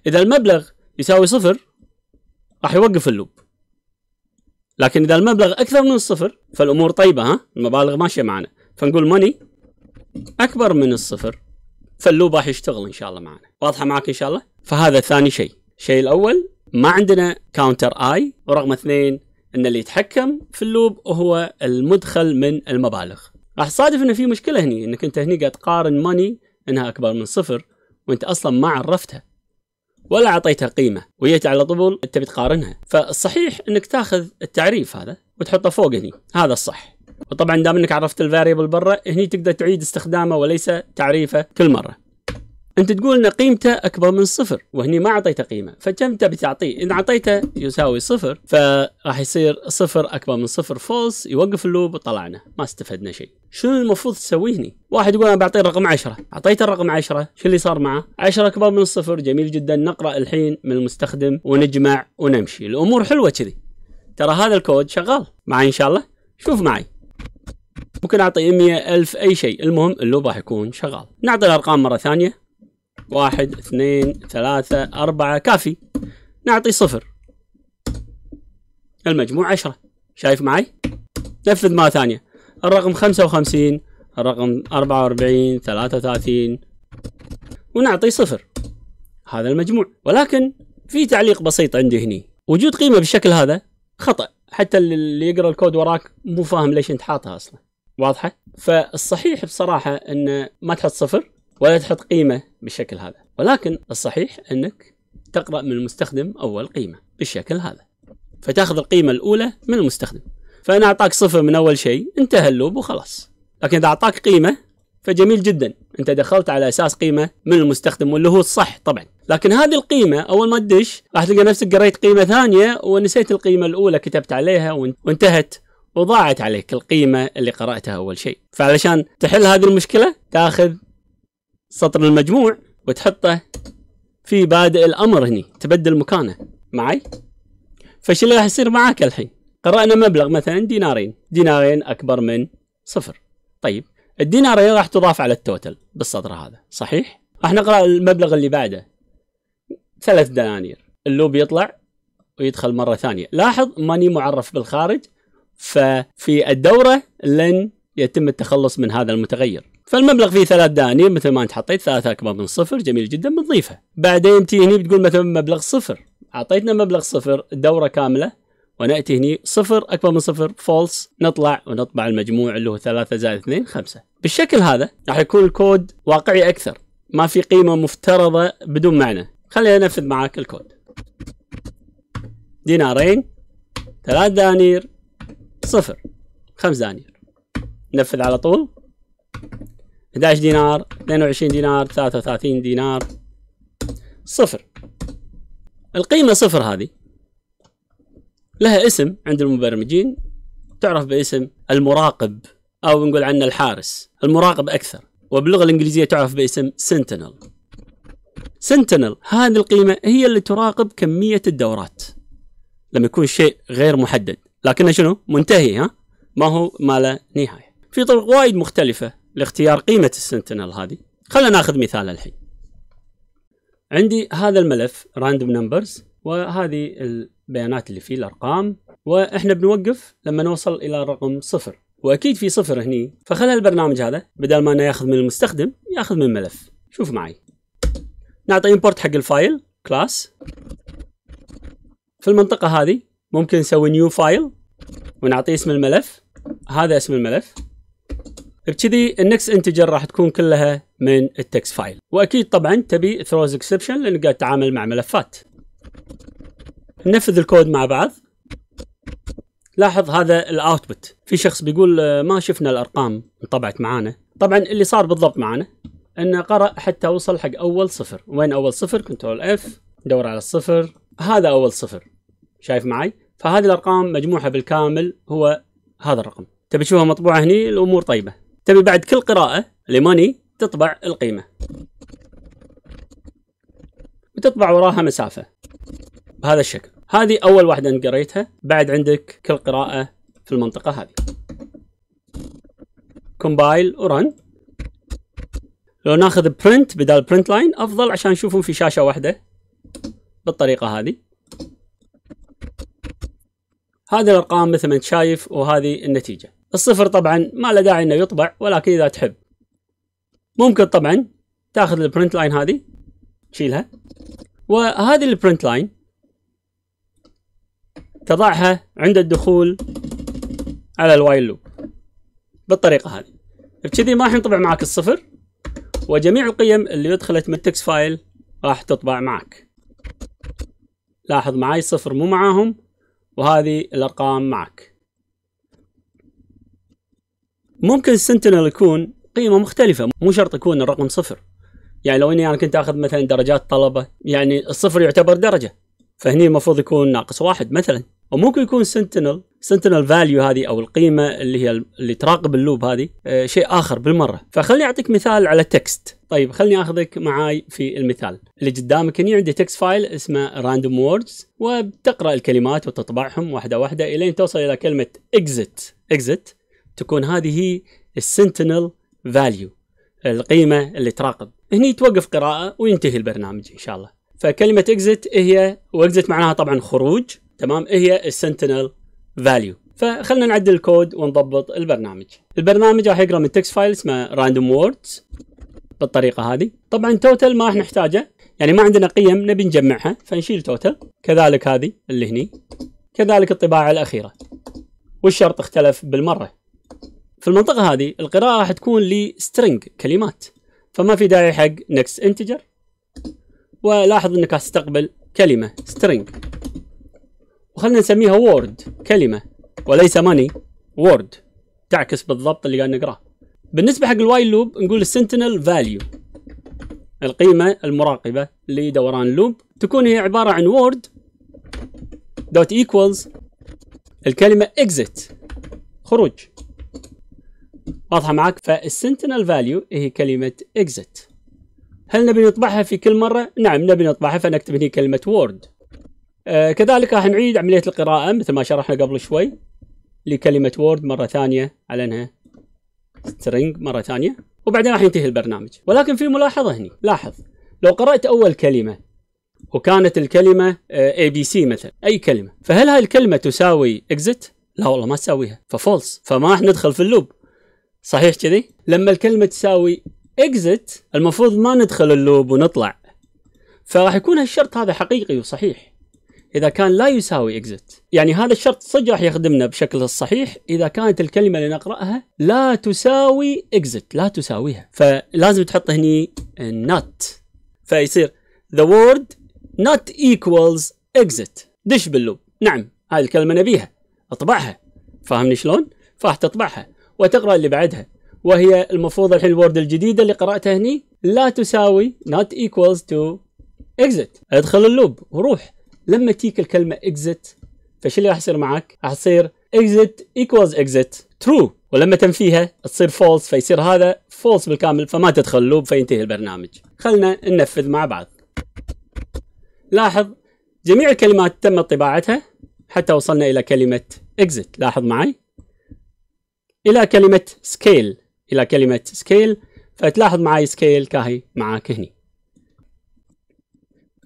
Speaker 1: اذا المبلغ يساوي صفر راح يوقف اللوب لكن اذا المبلغ اكثر من الصفر فالامور طيبه ها المبالغ ماشيه معنا فنقول money اكبر من الصفر فاللوب راح يشتغل ان شاء الله معنا واضحه معك ان شاء الله فهذا ثاني شيء الشيء الاول ما عندنا كاونتر اي ورقم اثنين ان اللي يتحكم في اللوب هو المدخل من المبالغ راح تصادف انه في مشكله هني انك انت هني قاعد تقارن ماني انها اكبر من صفر وانت اصلا ما عرفتها ولا اعطيتها قيمه وجيت على طول انت بتقارنها فالصحيح انك تاخذ التعريف هذا وتحطه فوق هني هذا الصح وطبعا دام انك عرفت الفاريبل برا هني تقدر تعيد استخدامه وليس تعريفه كل مره انت تقول ان قيمته اكبر من صفر وهني ما اعطيته قيمه فكم تبي تعطيه اذا اعطيته يساوي صفر فراح يصير صفر اكبر من صفر فولس يوقف اللوب وطلعنا ما استفدنا شيء شنو المفروض تسوي هني واحد يقول انا بعطيه رقم 10 اعطيته الرقم 10 شو اللي صار معه 10 اكبر من الصفر جميل جدا نقرا الحين من المستخدم ونجمع ونمشي الامور حلوه كذي ترى هذا الكود شغال معي ان شاء الله شوف معي ممكن اعطي 100 ألف اي شيء المهم اللوب راح يكون شغال نعطي الارقام مره ثانيه واحد اثنين ثلاثة أربعة كافي نعطي صفر المجموع عشرة شايف معي؟ نفذ مرة ثانية الرقم خمسة وخمسين الرقم أربعة وأربعين ثلاثة وثلاثين ونعطي صفر هذا المجموع ولكن في تعليق بسيط عندي هني وجود قيمة بالشكل هذا خطأ حتى اللي يقرأ الكود وراك مو فاهم ليش انت حاطها أصلا واضحة؟ فالصحيح بصراحة أن ما تحط صفر ولا تحط قيمه بالشكل هذا ولكن الصحيح انك تقرا من المستخدم اول قيمه بالشكل هذا فتاخذ القيمه الاولى من المستخدم فانا اعطاك صفر من اول شيء انتهى اللوب وخلاص لكن اذا اعطاك قيمه فجميل جدا انت دخلت على اساس قيمه من المستخدم واللي هو الصح طبعا لكن هذه القيمه اول ما تدش راح تلقى نفسك قريت قيمه ثانيه ونسيت القيمه الاولى كتبت عليها وانتهت وضاعت عليك القيمه اللي قراتها اول شيء فعلشان تحل هذه المشكله تاخذ سطر المجموع وتحطه في بادئ الامر هني تبدل مكانه معي فش اللي راح يصير معاك الحين قرأنا مبلغ مثلا دينارين دينارين اكبر من صفر طيب الدينارين راح تضاف على التوتل بالسطر هذا صحيح راح نقرأ المبلغ اللي بعده ثلاث دنانير اللوب يطلع ويدخل مرة ثانية لاحظ ماني معرف بالخارج ففي الدورة لن يتم التخلص من هذا المتغير فالمبلغ فيه ثلاث دنانير مثل ما انت حطيت ثلاثة اكبر من صفر جميل جدا بنضيفها بعدين تي هني بتقول مثلا مبلغ صفر اعطيتنا مبلغ صفر الدوره كامله وناتي هني صفر اكبر من صفر فولس نطلع ونطبع المجموع اللي هو 3 زائد 2 5 بالشكل هذا راح يكون الكود واقعي اكثر ما في قيمه مفترضه بدون معنى خلينا انفذ معاك الكود دينارين ثلاث دنانير صفر خمس دنانير نفذ على طول 11 دينار 22 دينار 33 دينار صفر القيمة صفر هذه لها اسم عند المبرمجين تعرف باسم المراقب أو نقول عنه الحارس المراقب أكثر وباللغة الإنجليزية تعرف باسم سنتينل سنتينل هذه القيمة هي اللي تراقب كمية الدورات لما يكون شيء غير محدد لكنه شنو منتهي ها ما هو ما له نهاية في طرق وايد مختلفة لاختيار قيمه السنتينل هذه خلينا ناخذ مثال الحين عندي هذا الملف راندوم نمبرز وهذه البيانات اللي فيه الارقام واحنا بنوقف لما نوصل الى رقم صفر واكيد في صفر هني فخلى البرنامج هذا بدل ما انه ياخذ من المستخدم ياخذ من الملف شوف معي نعطي امبورت حق الفايل كلاس في المنطقه هذه ممكن نسوي نيو فايل ونعطيه اسم الملف هذا اسم الملف بكذي النكس انتجر راح تكون كلها من التكست فايل واكيد طبعا تبي ثروز اكسبشن لان قاعد تتعامل مع ملفات ننفذ الكود مع بعض لاحظ هذا الاوتبوت في شخص بيقول آه، ما شفنا الارقام انطبعت معانا طبعا اللي صار بالضبط معانا انه قرا حتى وصل حق اول صفر وين اول صفر كنترول اف ندور على الصفر هذا اول صفر شايف معي فهذه الارقام مجموعه بالكامل هو هذا الرقم تبي تشوفها مطبوعه هني الامور طيبه تبي بعد كل قراءة لموني تطبع القيمة وتطبع وراها مسافة بهذا الشكل هذه أول واحدة أنت قريتها بعد عندك كل قراءة في المنطقة هذه كومبايل ورن لو ناخذ برنت بدال برنت لاين أفضل عشان نشوفهم في شاشة واحدة بالطريقة هذه هذه الأرقام مثل ما أنت شايف وهذه النتيجة الصفر طبعا ما له داعي انه يطبع ولكن اذا تحب ممكن طبعا تاخذ البرنت لاين هذه تشيلها وهذه البرنت لاين تضعها عند الدخول على الوايل لوب بالطريقه هذه بكذي ما راح ينطبع معك الصفر وجميع القيم اللي دخلت من التكست فايل راح تطبع معك لاحظ معاي صفر مو معاهم وهذه الارقام معك ممكن السنتنل يكون قيمه مختلفه مو شرط يكون الرقم صفر يعني لو اني انا كنت اخذ مثلا درجات طلبه يعني الصفر يعتبر درجه فهني المفروض يكون ناقص واحد مثلا وممكن يكون سنتنل سنتنل فاليو هذه او القيمه اللي هي اللي تراقب اللوب هذه آه، شيء اخر بالمره فخلني اعطيك مثال على تكست طيب خلني اخذك معاي في المثال اللي قدامك هني عندي تكست فايل اسمه راندوم ووردز وبتقرا الكلمات وتطبعهم واحده واحده الين توصل الى كلمه اكزت اكزت تكون هذه هي السنتينل فاليو القيمه اللي تراقب هني توقف قراءه وينتهي البرنامج ان شاء الله فكلمه اكزت هي واكزت معناها طبعا خروج تمام هي السنتينل فاليو فخلنا نعدل الكود ونضبط البرنامج البرنامج راح يقرا من تكست فايل اسمه راندوم ووردز بالطريقه هذه طبعا توتال ما راح نحتاجه يعني ما عندنا قيم نبي نجمعها فنشيل توتال كذلك هذه اللي هني كذلك الطباعه الاخيره والشرط اختلف بالمره في المنطقة هذه القراءة راح تكون لسترنج كلمات فما في داعي حق نكس انتجر ولاحظ انك راح كلمة سترنج وخلنا نسميها وورد كلمة وليس ماني وورد تعكس بالضبط اللي قاعد نقراه بالنسبة حق الوايل لوب نقول السنتينل فاليو القيمة المراقبة لدوران اللوب تكون هي عبارة عن وورد دوت ايكوالز الكلمة exit خروج واضحه معك فالسنتينل فاليو هي كلمه اكزيت هل نبي نطبعها في كل مره نعم نبي نطبعها فنكتب هنا كلمه وورد آه كذلك راح نعيد عمليه القراءه مثل ما شرحنا قبل شوي لكلمه وورد مره ثانيه على انها سترينج مره ثانيه وبعدين راح ينتهي البرنامج ولكن في ملاحظه هنا لاحظ لو قرات اول كلمه وكانت الكلمه اي بي سي مثلا اي كلمه فهل هاي الكلمه تساوي اكزت لا والله ما تساويها ففولس فما راح ندخل في اللوب صحيح كذي؟ لما الكلمة تساوي exit المفروض ما ندخل اللوب ونطلع فراح يكون هالشرط هذا حقيقي وصحيح إذا كان لا يساوي exit يعني هذا الشرط صدق راح يخدمنا بشكل الصحيح إذا كانت الكلمة اللي نقرأها لا تساوي exit لا تساويها فلازم تحط هني not فيصير the word not equals exit دش باللوب نعم هاي الكلمة نبيها اطبعها فاهمني شلون؟ فراح تطبعها وتقرا اللي بعدها وهي المفروض الحين الورد الجديده اللي قراتها هني لا تساوي not equals to exit ادخل اللوب وروح لما تيك الكلمه exit فش اللي راح يصير معك؟ راح يصير exit equals exit true ولما تنفيها تصير فولس فيصير هذا فولس بالكامل فما تدخل اللوب فينتهي البرنامج خلنا ننفذ مع بعض لاحظ جميع الكلمات تم طباعتها حتى وصلنا الى كلمه exit لاحظ معي الى كلمه سكيل الى كلمه سكيل فتلاحظ معي سكيل كاهي معك هني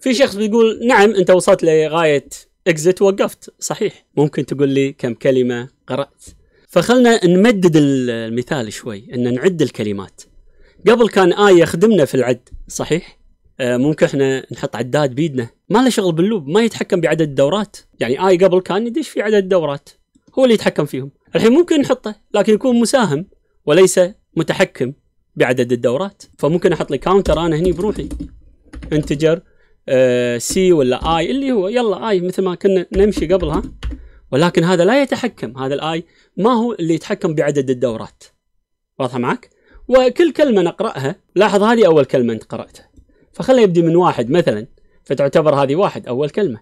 Speaker 1: في شخص بيقول نعم انت وصلت لغايه اكزت وقفت صحيح ممكن تقول لي كم كلمه قرات فخلنا نمدد المثال شوي ان نعد الكلمات قبل كان آي يخدمنا في العد صحيح آه ممكن احنا نحط عداد بيدنا ما له شغل باللوب ما يتحكم بعدد الدورات يعني آي قبل كان يدش في عدد الدورات هو اللي يتحكم فيهم الحين ممكن نحطه لكن يكون مساهم وليس متحكم بعدد الدورات فممكن احط لي كاونتر انا هني بروحي انتجر آه سي ولا اي اللي هو يلا اي مثل ما كنا نمشي قبلها ولكن هذا لا يتحكم هذا الاي ما هو اللي يتحكم بعدد الدورات واضحه معك وكل كلمه نقراها لاحظ هذه اول كلمه انت قراتها فخليه يبدي من واحد مثلا فتعتبر هذه واحد اول كلمه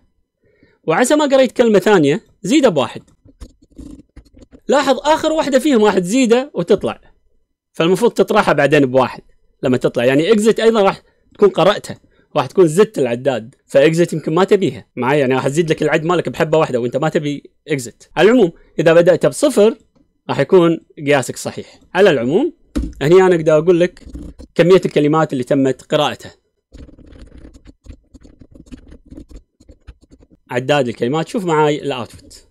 Speaker 1: وعسى ما قريت كلمه ثانيه زيده بواحد لاحظ اخر واحده فيهم راح تزيده وتطلع فالمفروض تطرحها بعدين بواحد لما تطلع يعني اكزت ايضا راح تكون قراتها راح تكون زدت العداد فاكزت يمكن ما تبيها معي يعني راح تزيد لك العد مالك بحبه واحده وانت ما تبي اكزت على العموم اذا بدات بصفر راح يكون قياسك صحيح على العموم هني انا اقدر اقول لك كميه الكلمات اللي تمت قراءتها عداد الكلمات شوف معاي الاوتبوت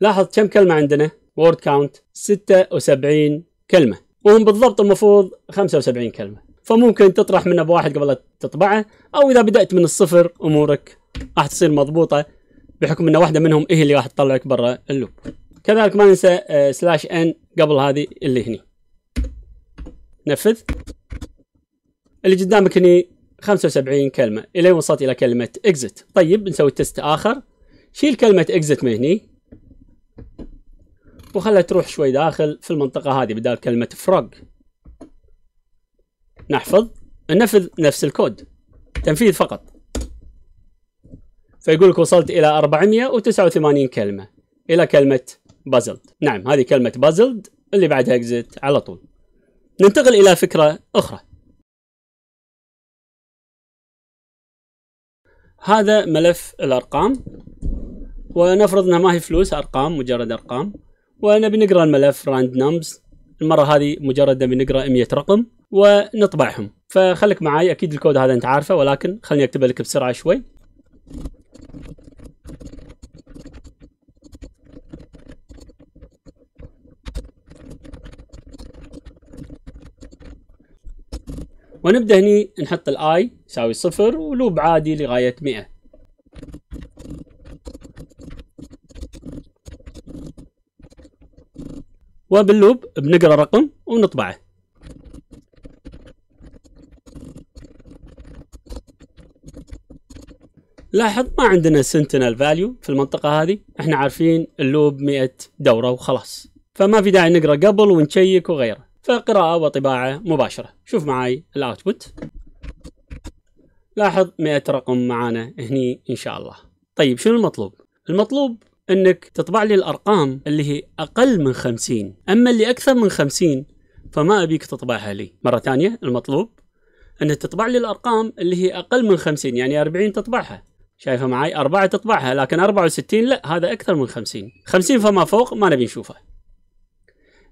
Speaker 1: لاحظ كم كلمة عندنا وورد كاونت 76 كلمة وهم بالضبط المفروض 75 كلمة فممكن تطرح منه بواحد قبل تطبعه أو إذا بدأت من الصفر أمورك راح تصير مضبوطة بحكم أن واحدة منهم هي إيه اللي راح تطلعك برا اللوب كذلك ما ننسى سلاش آه، ان قبل هذه اللي هني نفذ اللي قدامك هني 75 كلمة إلين وصلت إلى كلمة exit طيب نسوي تست آخر شيل كلمة exit من هني وخلها تروح شوي داخل في المنطقة هذه بدال كلمة فروغ نحفظ ننفذ نفس الكود تنفيذ فقط فيقول لك وصلت إلى 489 كلمة إلى كلمة بازلد نعم هذه كلمة بازلد اللي بعدها اكزيت على طول ننتقل إلى فكرة أخرى
Speaker 2: هذا ملف
Speaker 1: الأرقام ونفرض أنها ما هي فلوس أرقام مجرد أرقام وانا بنقرا الملف راند نمبز المره هذه مجرد بنقرا 100 رقم ونطبعهم فخليك معي اكيد الكود هذا انت عارفه ولكن خليني اكتبه لك بسرعه شوي ونبدا هني نحط الاي يساوي صفر ولوب عادي لغايه 100 وباللوب بنقرا رقم ونطبعه لاحظ ما عندنا سنتينال فاليو في المنطقة هذه احنا عارفين اللوب 100 دورة وخلاص فما في داعي نقرا قبل ونشيك وغيره فقراءة وطباعة مباشرة شوف معاي الاوتبوت لاحظ 100 رقم معانا هني ان شاء الله طيب شنو المطلوب المطلوب انك تطبع لي الارقام اللي هي اقل من 50 اما اللي اكثر من 50 فما ابيك تطبعها لي مره ثانيه المطلوب انك تطبع لي الارقام اللي هي اقل من 50 يعني 40 تطبعها شايفه معي أربعة تطبعها لكن 64 لا هذا أكثر من 50 50 فما فوق ما نبي نشوفه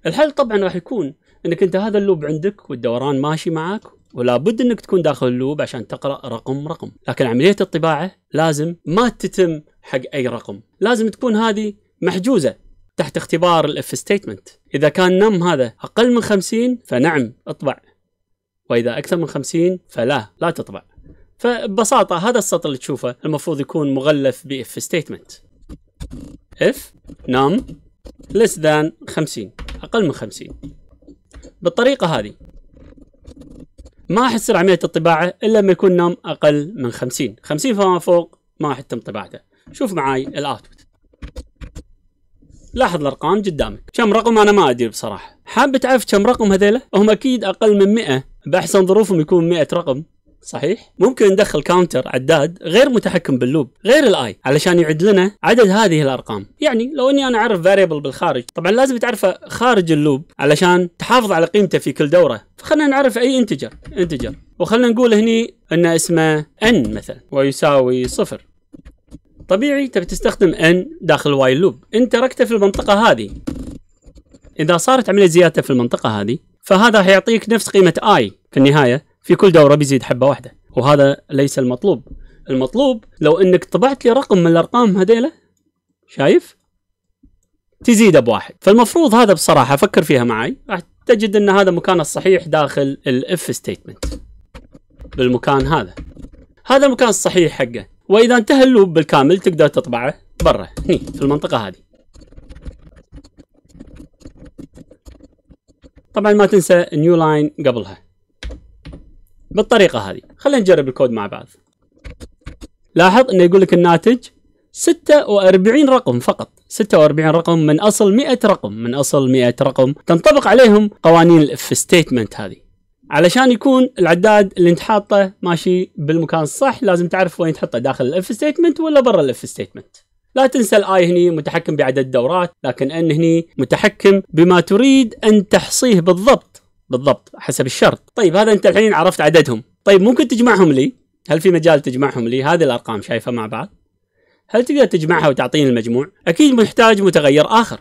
Speaker 1: الحل طبعا راح يكون انك انت هذا اللوب عندك والدوران ماشي معك ولا بد انك تكون داخل اللوب عشان تقرا رقم رقم لكن عمليه الطباعه لازم ما تتم حق اي رقم لازم تكون هذه محجوزه تحت اختبار الاف ستيتمنت اذا كان نم هذا اقل من 50 فنعم اطبع واذا اكثر من 50 فلا لا تطبع فببساطه هذا السطر اللي تشوفه المفروض يكون مغلف باف ستيتمنت اف نم less than 50 اقل من 50 بالطريقه هذه ما راح عمليه الطباعه الا لما يكون نم اقل من 50 50 فما فوق ما راح طباعته شوف معاي الاوتبوت لاحظ الارقام قدامك كم رقم انا ما ادري بصراحه حاب تعرف كم رقم هذيلا هم اكيد اقل من 100 باحسن ظروفهم يكون 100 رقم صحيح ممكن ندخل كاونتر عداد غير متحكم باللوب غير الاي علشان يعد لنا عدد هذه الارقام يعني لو اني انا اعرف فاريبل بالخارج طبعا لازم تعرفه خارج اللوب علشان تحافظ على قيمته في كل دوره فخلنا نعرف اي انتجر انتجر وخلنا نقول هني ان اسمه ان مثلا ويساوي صفر طبيعي تبي تستخدم ان داخل الوايل لوب ان تركته في المنطقه هذه اذا صارت عمليه زياده في المنطقه هذه فهذا حيعطيك نفس قيمه اي في النهايه في كل دوره بيزيد حبه واحده وهذا ليس المطلوب المطلوب لو انك طبعت لي رقم من الارقام هذيله شايف تزيده بواحد فالمفروض هذا بصراحه فكر فيها معي راح تجد ان هذا مكانه الصحيح داخل الاف ستيتمنت بالمكان هذا هذا المكان الصحيح حقه واذا انتهى اللوب بالكامل تقدر تطبعه برا هني في المنطقه هذه طبعا ما تنسى نيو لاين قبلها بالطريقه هذه خلينا نجرب الكود مع بعض لاحظ انه يقول لك الناتج 46 رقم فقط 46 رقم من اصل 100 رقم من اصل 100 رقم تنطبق عليهم قوانين الاف ستيتمنت هذه علشان يكون العداد اللي انت حاطه ماشي بالمكان الصح لازم تعرف وين تحطه داخل الاف ستيتمنت ولا برا الاف ستيتمنت لا تنسى الاي هني متحكم بعدد الدورات لكن ان هني متحكم بما تريد ان تحصيه بالضبط بالضبط حسب الشرط طيب هذا انت الحين عرفت عددهم طيب ممكن تجمعهم لي هل في مجال تجمعهم لي هذه الارقام شايفها مع بعض هل تقدر تجمعها وتعطيني المجموع اكيد محتاج متغير اخر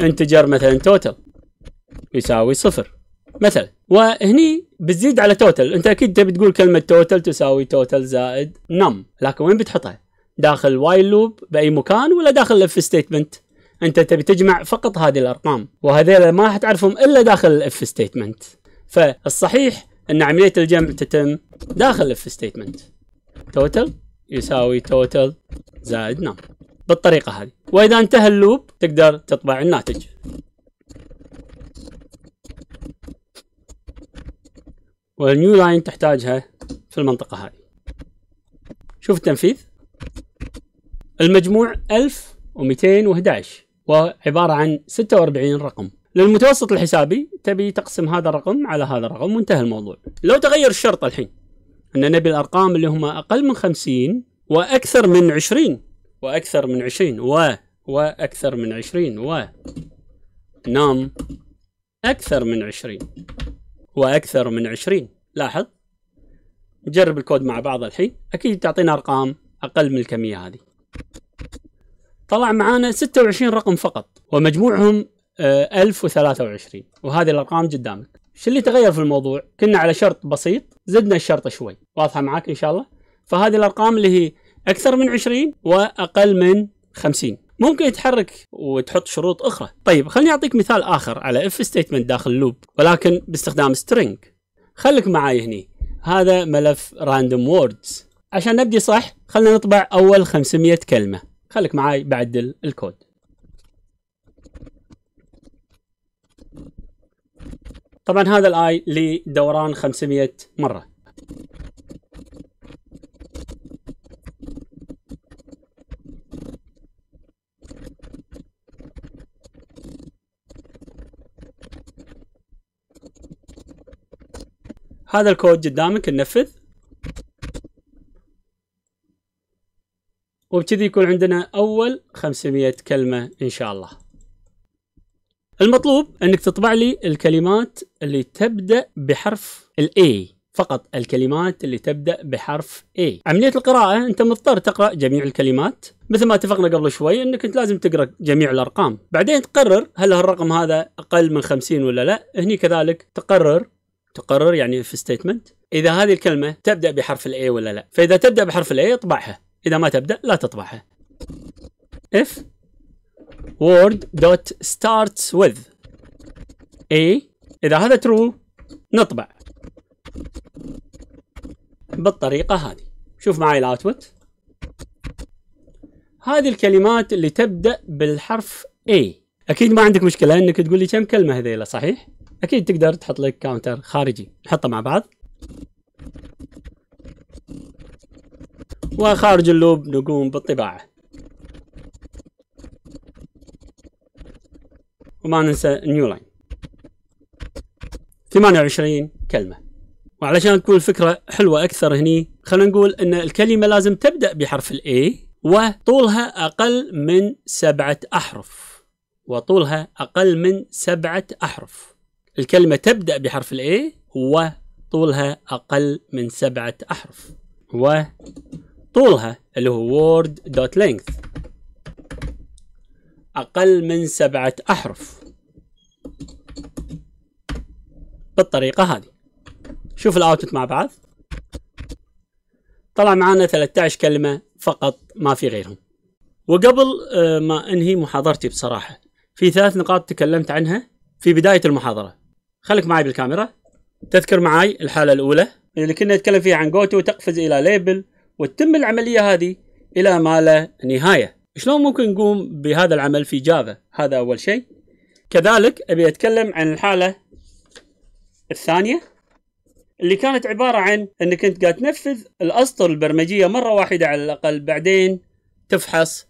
Speaker 1: انتجر مثلا توتال يساوي صفر مثلا وهني بتزيد على توتل انت اكيد تبي تقول كلمه توتل تساوي توتل زائد نم لكن وين بتحطها داخل وايل لوب باي مكان ولا داخل الاف ستيتمنت انت تبي تجمع فقط هذه الارقام وهذيلا ما راح تعرفهم الا داخل الاف ستيتمنت فالصحيح ان عمليه الجمع تتم داخل الاف ستيتمنت توتل يساوي توتل زائد نم بالطريقه هذه واذا انتهى اللوب تقدر تطبع الناتج والنيو لاين تحتاجها في المنطقة هاي شوف التنفيذ المجموع 1211 وعبارة عن 46 رقم للمتوسط الحسابي تبي تقسم هذا الرقم على هذا الرقم وانتهى الموضوع لو تغير الشرط الحين أن نبي الأرقام اللي هما أقل من 50 وأكثر من 20 وأكثر من 20 و وأكثر من 20 و نام أكثر من 20 وأكثر من 20 لاحظ نجرب الكود مع بعض الحين أكيد تعطينا أرقام أقل من الكمية هذه طلع معانا 26 رقم فقط ومجموعهم 1023 آه، وهذه الأرقام قدامك شو اللي تغير في الموضوع كنا على شرط بسيط زدنا الشرط شوي واضحة معاك إن شاء الله فهذه الأرقام اللي هي أكثر من 20 وأقل من 50 ممكن يتحرك وتحط شروط اخرى طيب خليني اعطيك مثال اخر على اف ستيتمنت داخل لوب ولكن باستخدام سترينج خليك معاي هني هذا ملف راندوم ووردز عشان نبدي صح خلينا نطبع اول 500 كلمه خليك معاي بعدل الكود طبعا هذا الاي لدوران 500 مره هذا الكود قدامك ننفذ وبكذي يكون عندنا اول 500 كلمه ان شاء الله المطلوب انك تطبع لي الكلمات اللي تبدا بحرف الاي فقط الكلمات اللي تبدا بحرف اي عمليه القراءه انت مضطر تقرا جميع الكلمات مثل ما اتفقنا قبل شوي انك انت لازم تقرا جميع الارقام، بعدين تقرر هل الرقم هذا اقل من 50 ولا لا، هني كذلك تقرر تقرر يعني في ستيتمنت اذا هذه الكلمه تبدا بحرف الاي ولا لا فاذا تبدا بحرف الاي اطبعها اذا ما تبدا لا تطبعها if word dot starts with a اذا هذا ترو نطبع بالطريقه هذه شوف معي الاوتبوت هذه الكلمات اللي تبدا بالحرف A اكيد ما عندك مشكله انك تقول لي كم كلمه هذيله صحيح اكيد تقدر تحط لك كاونتر خارجي نحطه مع بعض وخارج اللوب نقوم بالطباعة وما ننسى نيو لاين 28 كلمة وعلشان تكون الفكرة حلوة أكثر هني خلينا نقول أن الكلمة لازم تبدأ بحرف الإي وطولها أقل من سبعة أحرف وطولها أقل من سبعة أحرف الكلمة تبدأ بحرف الـ A وطولها أقل من سبعة أحرف وطولها اللي هو word dot length أقل من سبعة أحرف بالطريقة هذه شوف الأوتبوت مع بعض طلع معنا 13 كلمة فقط ما في غيرهم وقبل آه، ما أنهي محاضرتي بصراحة في ثلاث نقاط تكلمت عنها في بداية المحاضرة خليك معي بالكاميرا تذكر معي الحالة الأولى اللي كنا نتكلم فيها عن جوتو تقفز إلى ليبل وتتم العملية هذه إلى ما لا نهاية شلون ممكن نقوم بهذا العمل في جافا هذا أول شيء كذلك أبي أتكلم عن الحالة الثانية اللي كانت عبارة عن أنك أنت قاعد تنفذ الأسطر البرمجية مرة واحدة على الأقل بعدين تفحص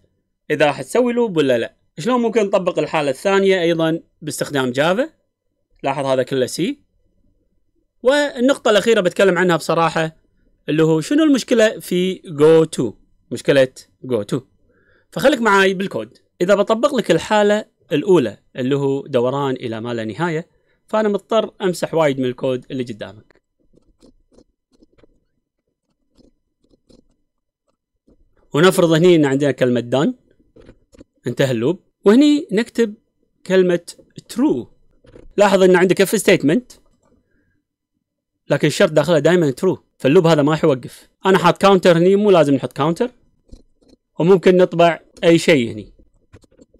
Speaker 1: إذا راح تسوي لوب ولا لا شلون ممكن نطبق الحالة الثانية أيضا باستخدام جافا لاحظ هذا كله سي والنقطة الأخيرة بتكلم عنها بصراحة اللي هو شنو المشكلة في جو تو مشكلة جو تو فخليك معاي بالكود إذا بطبق لك الحالة الأولى اللي هو دوران إلى ما لا نهاية فأنا مضطر أمسح وايد من الكود اللي قدامك ونفرض هني أن عندنا كلمة دان انتهى اللوب وهني نكتب كلمة true لاحظ ان عندك اف ستيتمنت لكن الشرط داخله دائما ترو فاللوب هذا ما حيوقف انا حاط كاونتر هني مو لازم نحط كاونتر وممكن نطبع اي شيء هني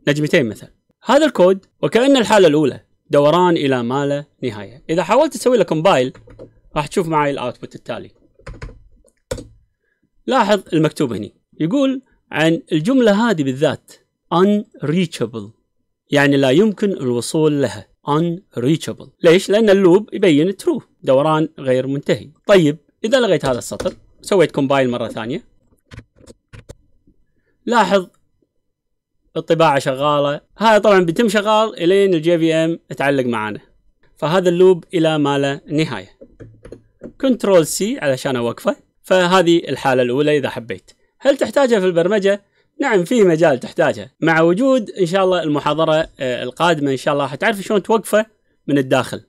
Speaker 1: نجمتين مثلا هذا الكود وكأن الحالة الأولى دوران إلى ما لا نهاية إذا حاولت تسوي له كومبايل راح تشوف معي الأوتبوت التالي لاحظ المكتوب هني يقول عن الجملة هذه بالذات unreachable يعني لا يمكن الوصول لها unreachable ليش؟ لأن اللوب يبين true دوران غير منتهي طيب إذا لغيت هذا السطر سويت كومبايل مرة ثانية لاحظ الطباعة شغالة هذا طبعا بيتم شغال إلين الجي في ام تعلق معانا فهذا اللوب إلى ما لا نهاية كنترول سي علشان أوقفه فهذه الحالة الأولى إذا حبيت هل تحتاجها في البرمجة؟ نعم في مجال تحتاجها مع وجود ان شاء الله المحاضره آه، القادمه ان شاء الله حتعرف شلون توقفه من الداخل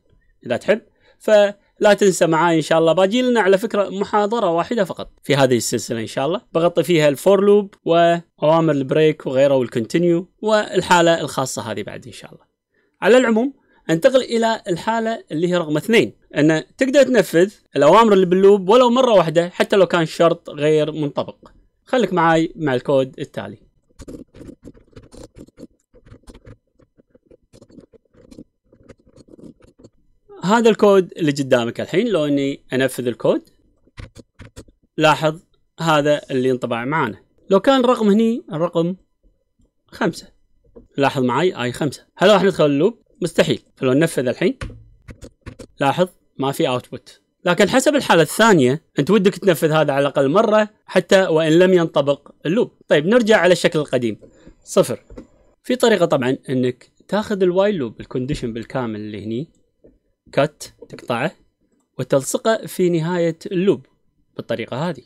Speaker 1: اذا تحب فلا تنسى معاي ان شاء الله باجي لنا على فكره محاضره واحده فقط في هذه السلسله ان شاء الله بغطي فيها الفور لوب واوامر البريك وغيره والكونتينيو والحاله الخاصه هذه بعد ان شاء الله على العموم انتقل الى الحاله اللي هي رقم اثنين ان تقدر تنفذ الاوامر اللي باللوب ولو مره واحده حتى لو كان شرط غير منطبق خليك معاي مع الكود التالي هذا الكود اللي قدامك الحين لو اني انفذ الكود لاحظ هذا اللي انطبع معانا لو كان الرقم هني الرقم خمسة لاحظ معاي اي خمسة هل راح ندخل اللوب مستحيل فلو ننفذ الحين لاحظ ما في اوتبوت لكن حسب الحاله الثانيه انت ودك تنفذ هذا على الاقل مره حتى وان لم ينطبق اللوب طيب نرجع على الشكل القديم صفر في طريقه طبعا انك تاخذ الوايل لوب الكونديشن بالكامل اللي هني كات تقطعه وتلصقه في نهايه اللوب بالطريقه هذه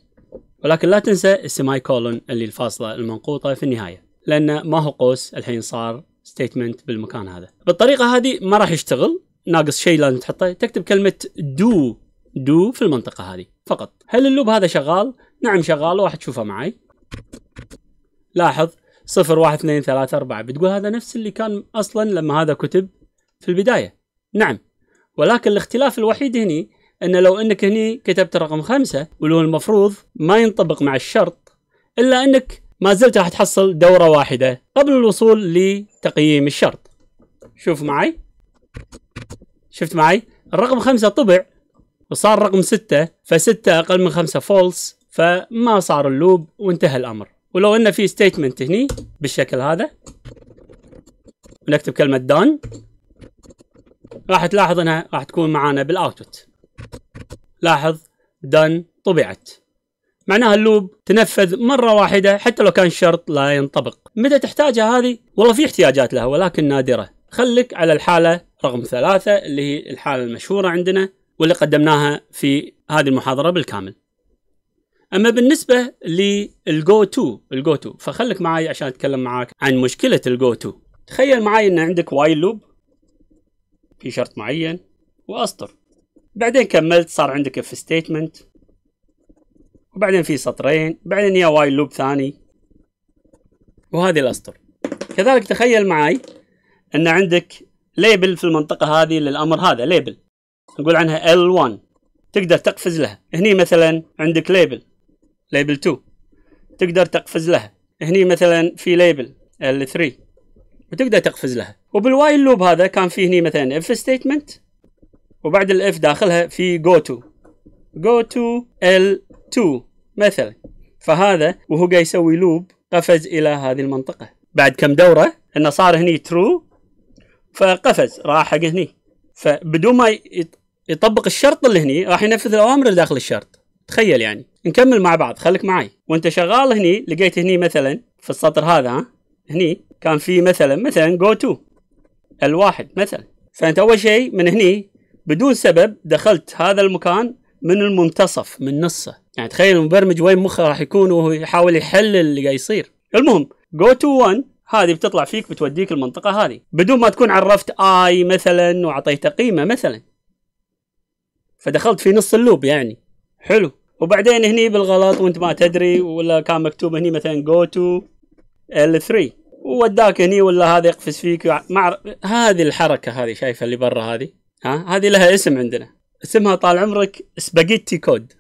Speaker 1: ولكن لا تنسى السماي كولون اللي الفاصله المنقوطه في النهايه لان ما هو قوس الحين صار ستيتمنت بالمكان هذا بالطريقه هذه ما راح يشتغل ناقص شيء لازم تحطه تكتب كلمه دو دو في المنطقة هذه فقط هل اللوب هذا شغال؟ نعم شغال وراح تشوفه معي لاحظ صفر واحد اثنين ثلاثة أربعة بتقول هذا نفس اللي كان أصلا لما هذا كتب في البداية نعم ولكن الاختلاف الوحيد هني أن لو أنك هني كتبت رقم خمسة ولو المفروض ما ينطبق مع الشرط إلا أنك ما زلت راح تحصل دورة واحدة قبل الوصول لتقييم الشرط شوف معي شفت معي الرقم خمسة طبع وصار رقم 6 ف6 اقل من 5 فولس فما صار اللوب وانتهى الامر ولو ان في ستيتمنت هني بالشكل هذا ونكتب كلمه دان راح تلاحظ انها راح تكون معانا بالاوتبوت لاحظ دان طبعت معناها اللوب تنفذ مرة واحدة حتى لو كان الشرط لا ينطبق متى تحتاجها هذه؟ والله في احتياجات لها ولكن نادرة خلك على الحالة رقم ثلاثة اللي هي الحالة المشهورة عندنا واللي قدمناها في هذه المحاضرة بالكامل أما بالنسبة للجو تو الجو تو فخلك معي عشان أتكلم معاك عن مشكلة الجو تو تخيل معي أن عندك وايل لوب في شرط معين وأسطر بعدين كملت صار عندك اف ستيتمنت وبعدين في سطرين بعدين يا وايل لوب ثاني وهذه الأسطر كذلك تخيل معي أن عندك ليبل في المنطقة هذه للأمر هذا ليبل نقول عنها L1 تقدر تقفز لها هني مثلا عندك ليبل ليبل 2 تقدر تقفز لها هني مثلا في ليبل L3 وتقدر تقفز لها وبالوايل لوب هذا كان فيه هني مثلا اف ستيتمنت وبعد الاف داخلها في جو تو جو تو ال 2 مثلا فهذا وهو قاعد يسوي لوب قفز الى هذه المنطقه بعد كم دوره انه صار هني ترو فقفز راح حق هني فبدون ما يطبق الشرط اللي هني راح ينفذ الاوامر اللي داخل الشرط تخيل يعني نكمل مع بعض خليك معي وانت شغال هني لقيت هني مثلا في السطر هذا ها هني كان في مثلا مثلا جو تو الواحد مثلا فانت اول شيء من هني بدون سبب دخلت هذا المكان من المنتصف من نصه يعني تخيل المبرمج وين مخه راح يكون وهو يحاول يحلل اللي قاعد يصير المهم جو تو 1 هذه بتطلع فيك بتوديك المنطقه هذه بدون ما تكون عرفت اي مثلا واعطيته قيمه مثلا فدخلت في نص اللوب يعني حلو وبعدين هني بالغلط وانت ما تدري ولا كان مكتوب هني مثلا جو تو ال 3 ووداك هني ولا هذا يقفز فيك مع هذه الحركه هذه شايفه اللي برا هذه ها هذه لها اسم عندنا اسمها طال عمرك سباجيتي كود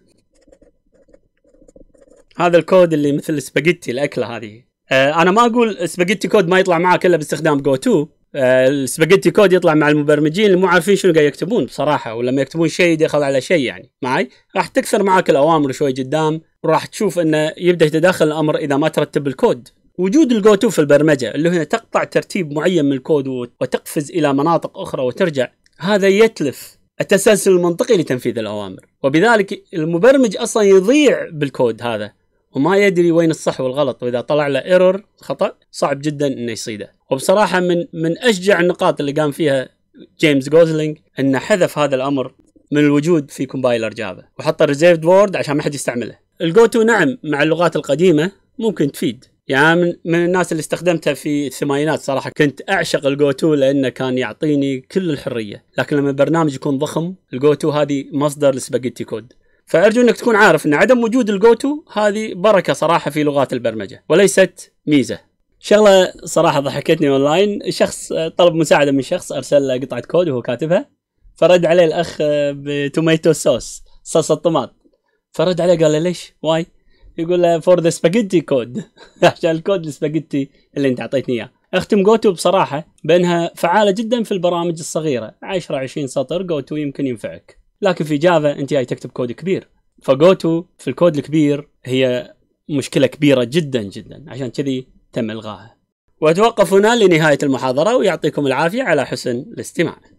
Speaker 1: هذا الكود اللي مثل سباجيتي الاكله هذه آه انا ما اقول سباجيتي كود ما يطلع معك الا باستخدام جو تو السباجيتي كود يطلع مع المبرمجين اللي مو عارفين شنو قاعد يكتبون بصراحه ولما يكتبون شيء ياخذ على شيء يعني معي راح تكثر معك الاوامر شوي قدام وراح تشوف انه يبدا يتداخل الامر اذا ما ترتب الكود وجود الجو تو في البرمجه اللي هنا تقطع ترتيب معين من الكود وتقفز الى مناطق اخرى وترجع هذا يتلف التسلسل المنطقي لتنفيذ الاوامر وبذلك المبرمج اصلا يضيع بالكود هذا وما يدري وين الصح والغلط واذا طلع له ايرور خطا صعب جدا انه يصيده وبصراحه من من اشجع النقاط اللي قام فيها جيمس جوزلينج انه حذف هذا الامر من الوجود في كومبايلر جافا وحط الريزيرفد وورد عشان ما حد يستعمله الجو تو نعم مع اللغات القديمه ممكن تفيد يعني من, من الناس اللي استخدمتها في الثمانينات صراحه كنت اعشق الجو تو لانه كان يعطيني كل الحريه لكن لما البرنامج يكون ضخم الجو تو هذه مصدر لسباجيتي كود فارجو انك تكون عارف ان عدم وجود الجوتو هذه بركه صراحه في لغات البرمجه وليست ميزه. شغله صراحه ضحكتني اونلاين، شخص طلب مساعده من شخص ارسل له قطعه كود وهو كاتبها فرد عليه الاخ بتوميتو صوص صلصه طماط فرد عليه قال له ليش؟ واي؟ يقول له فور ذا سباجيتي كود عشان الكود السباجيتي اللي انت اعطيتني اياه. اختم جوتو بصراحه بانها فعاله جدا في البرامج الصغيره 10 20 سطر جوتو يمكن ينفعك. لكن في جافا انت جاي تكتب كود كبير فجوتو في الكود الكبير هي مشكله كبيره جدا جدا عشان كذي تم الغائها واتوقف هنا لنهايه المحاضره ويعطيكم العافيه على حسن
Speaker 2: الاستماع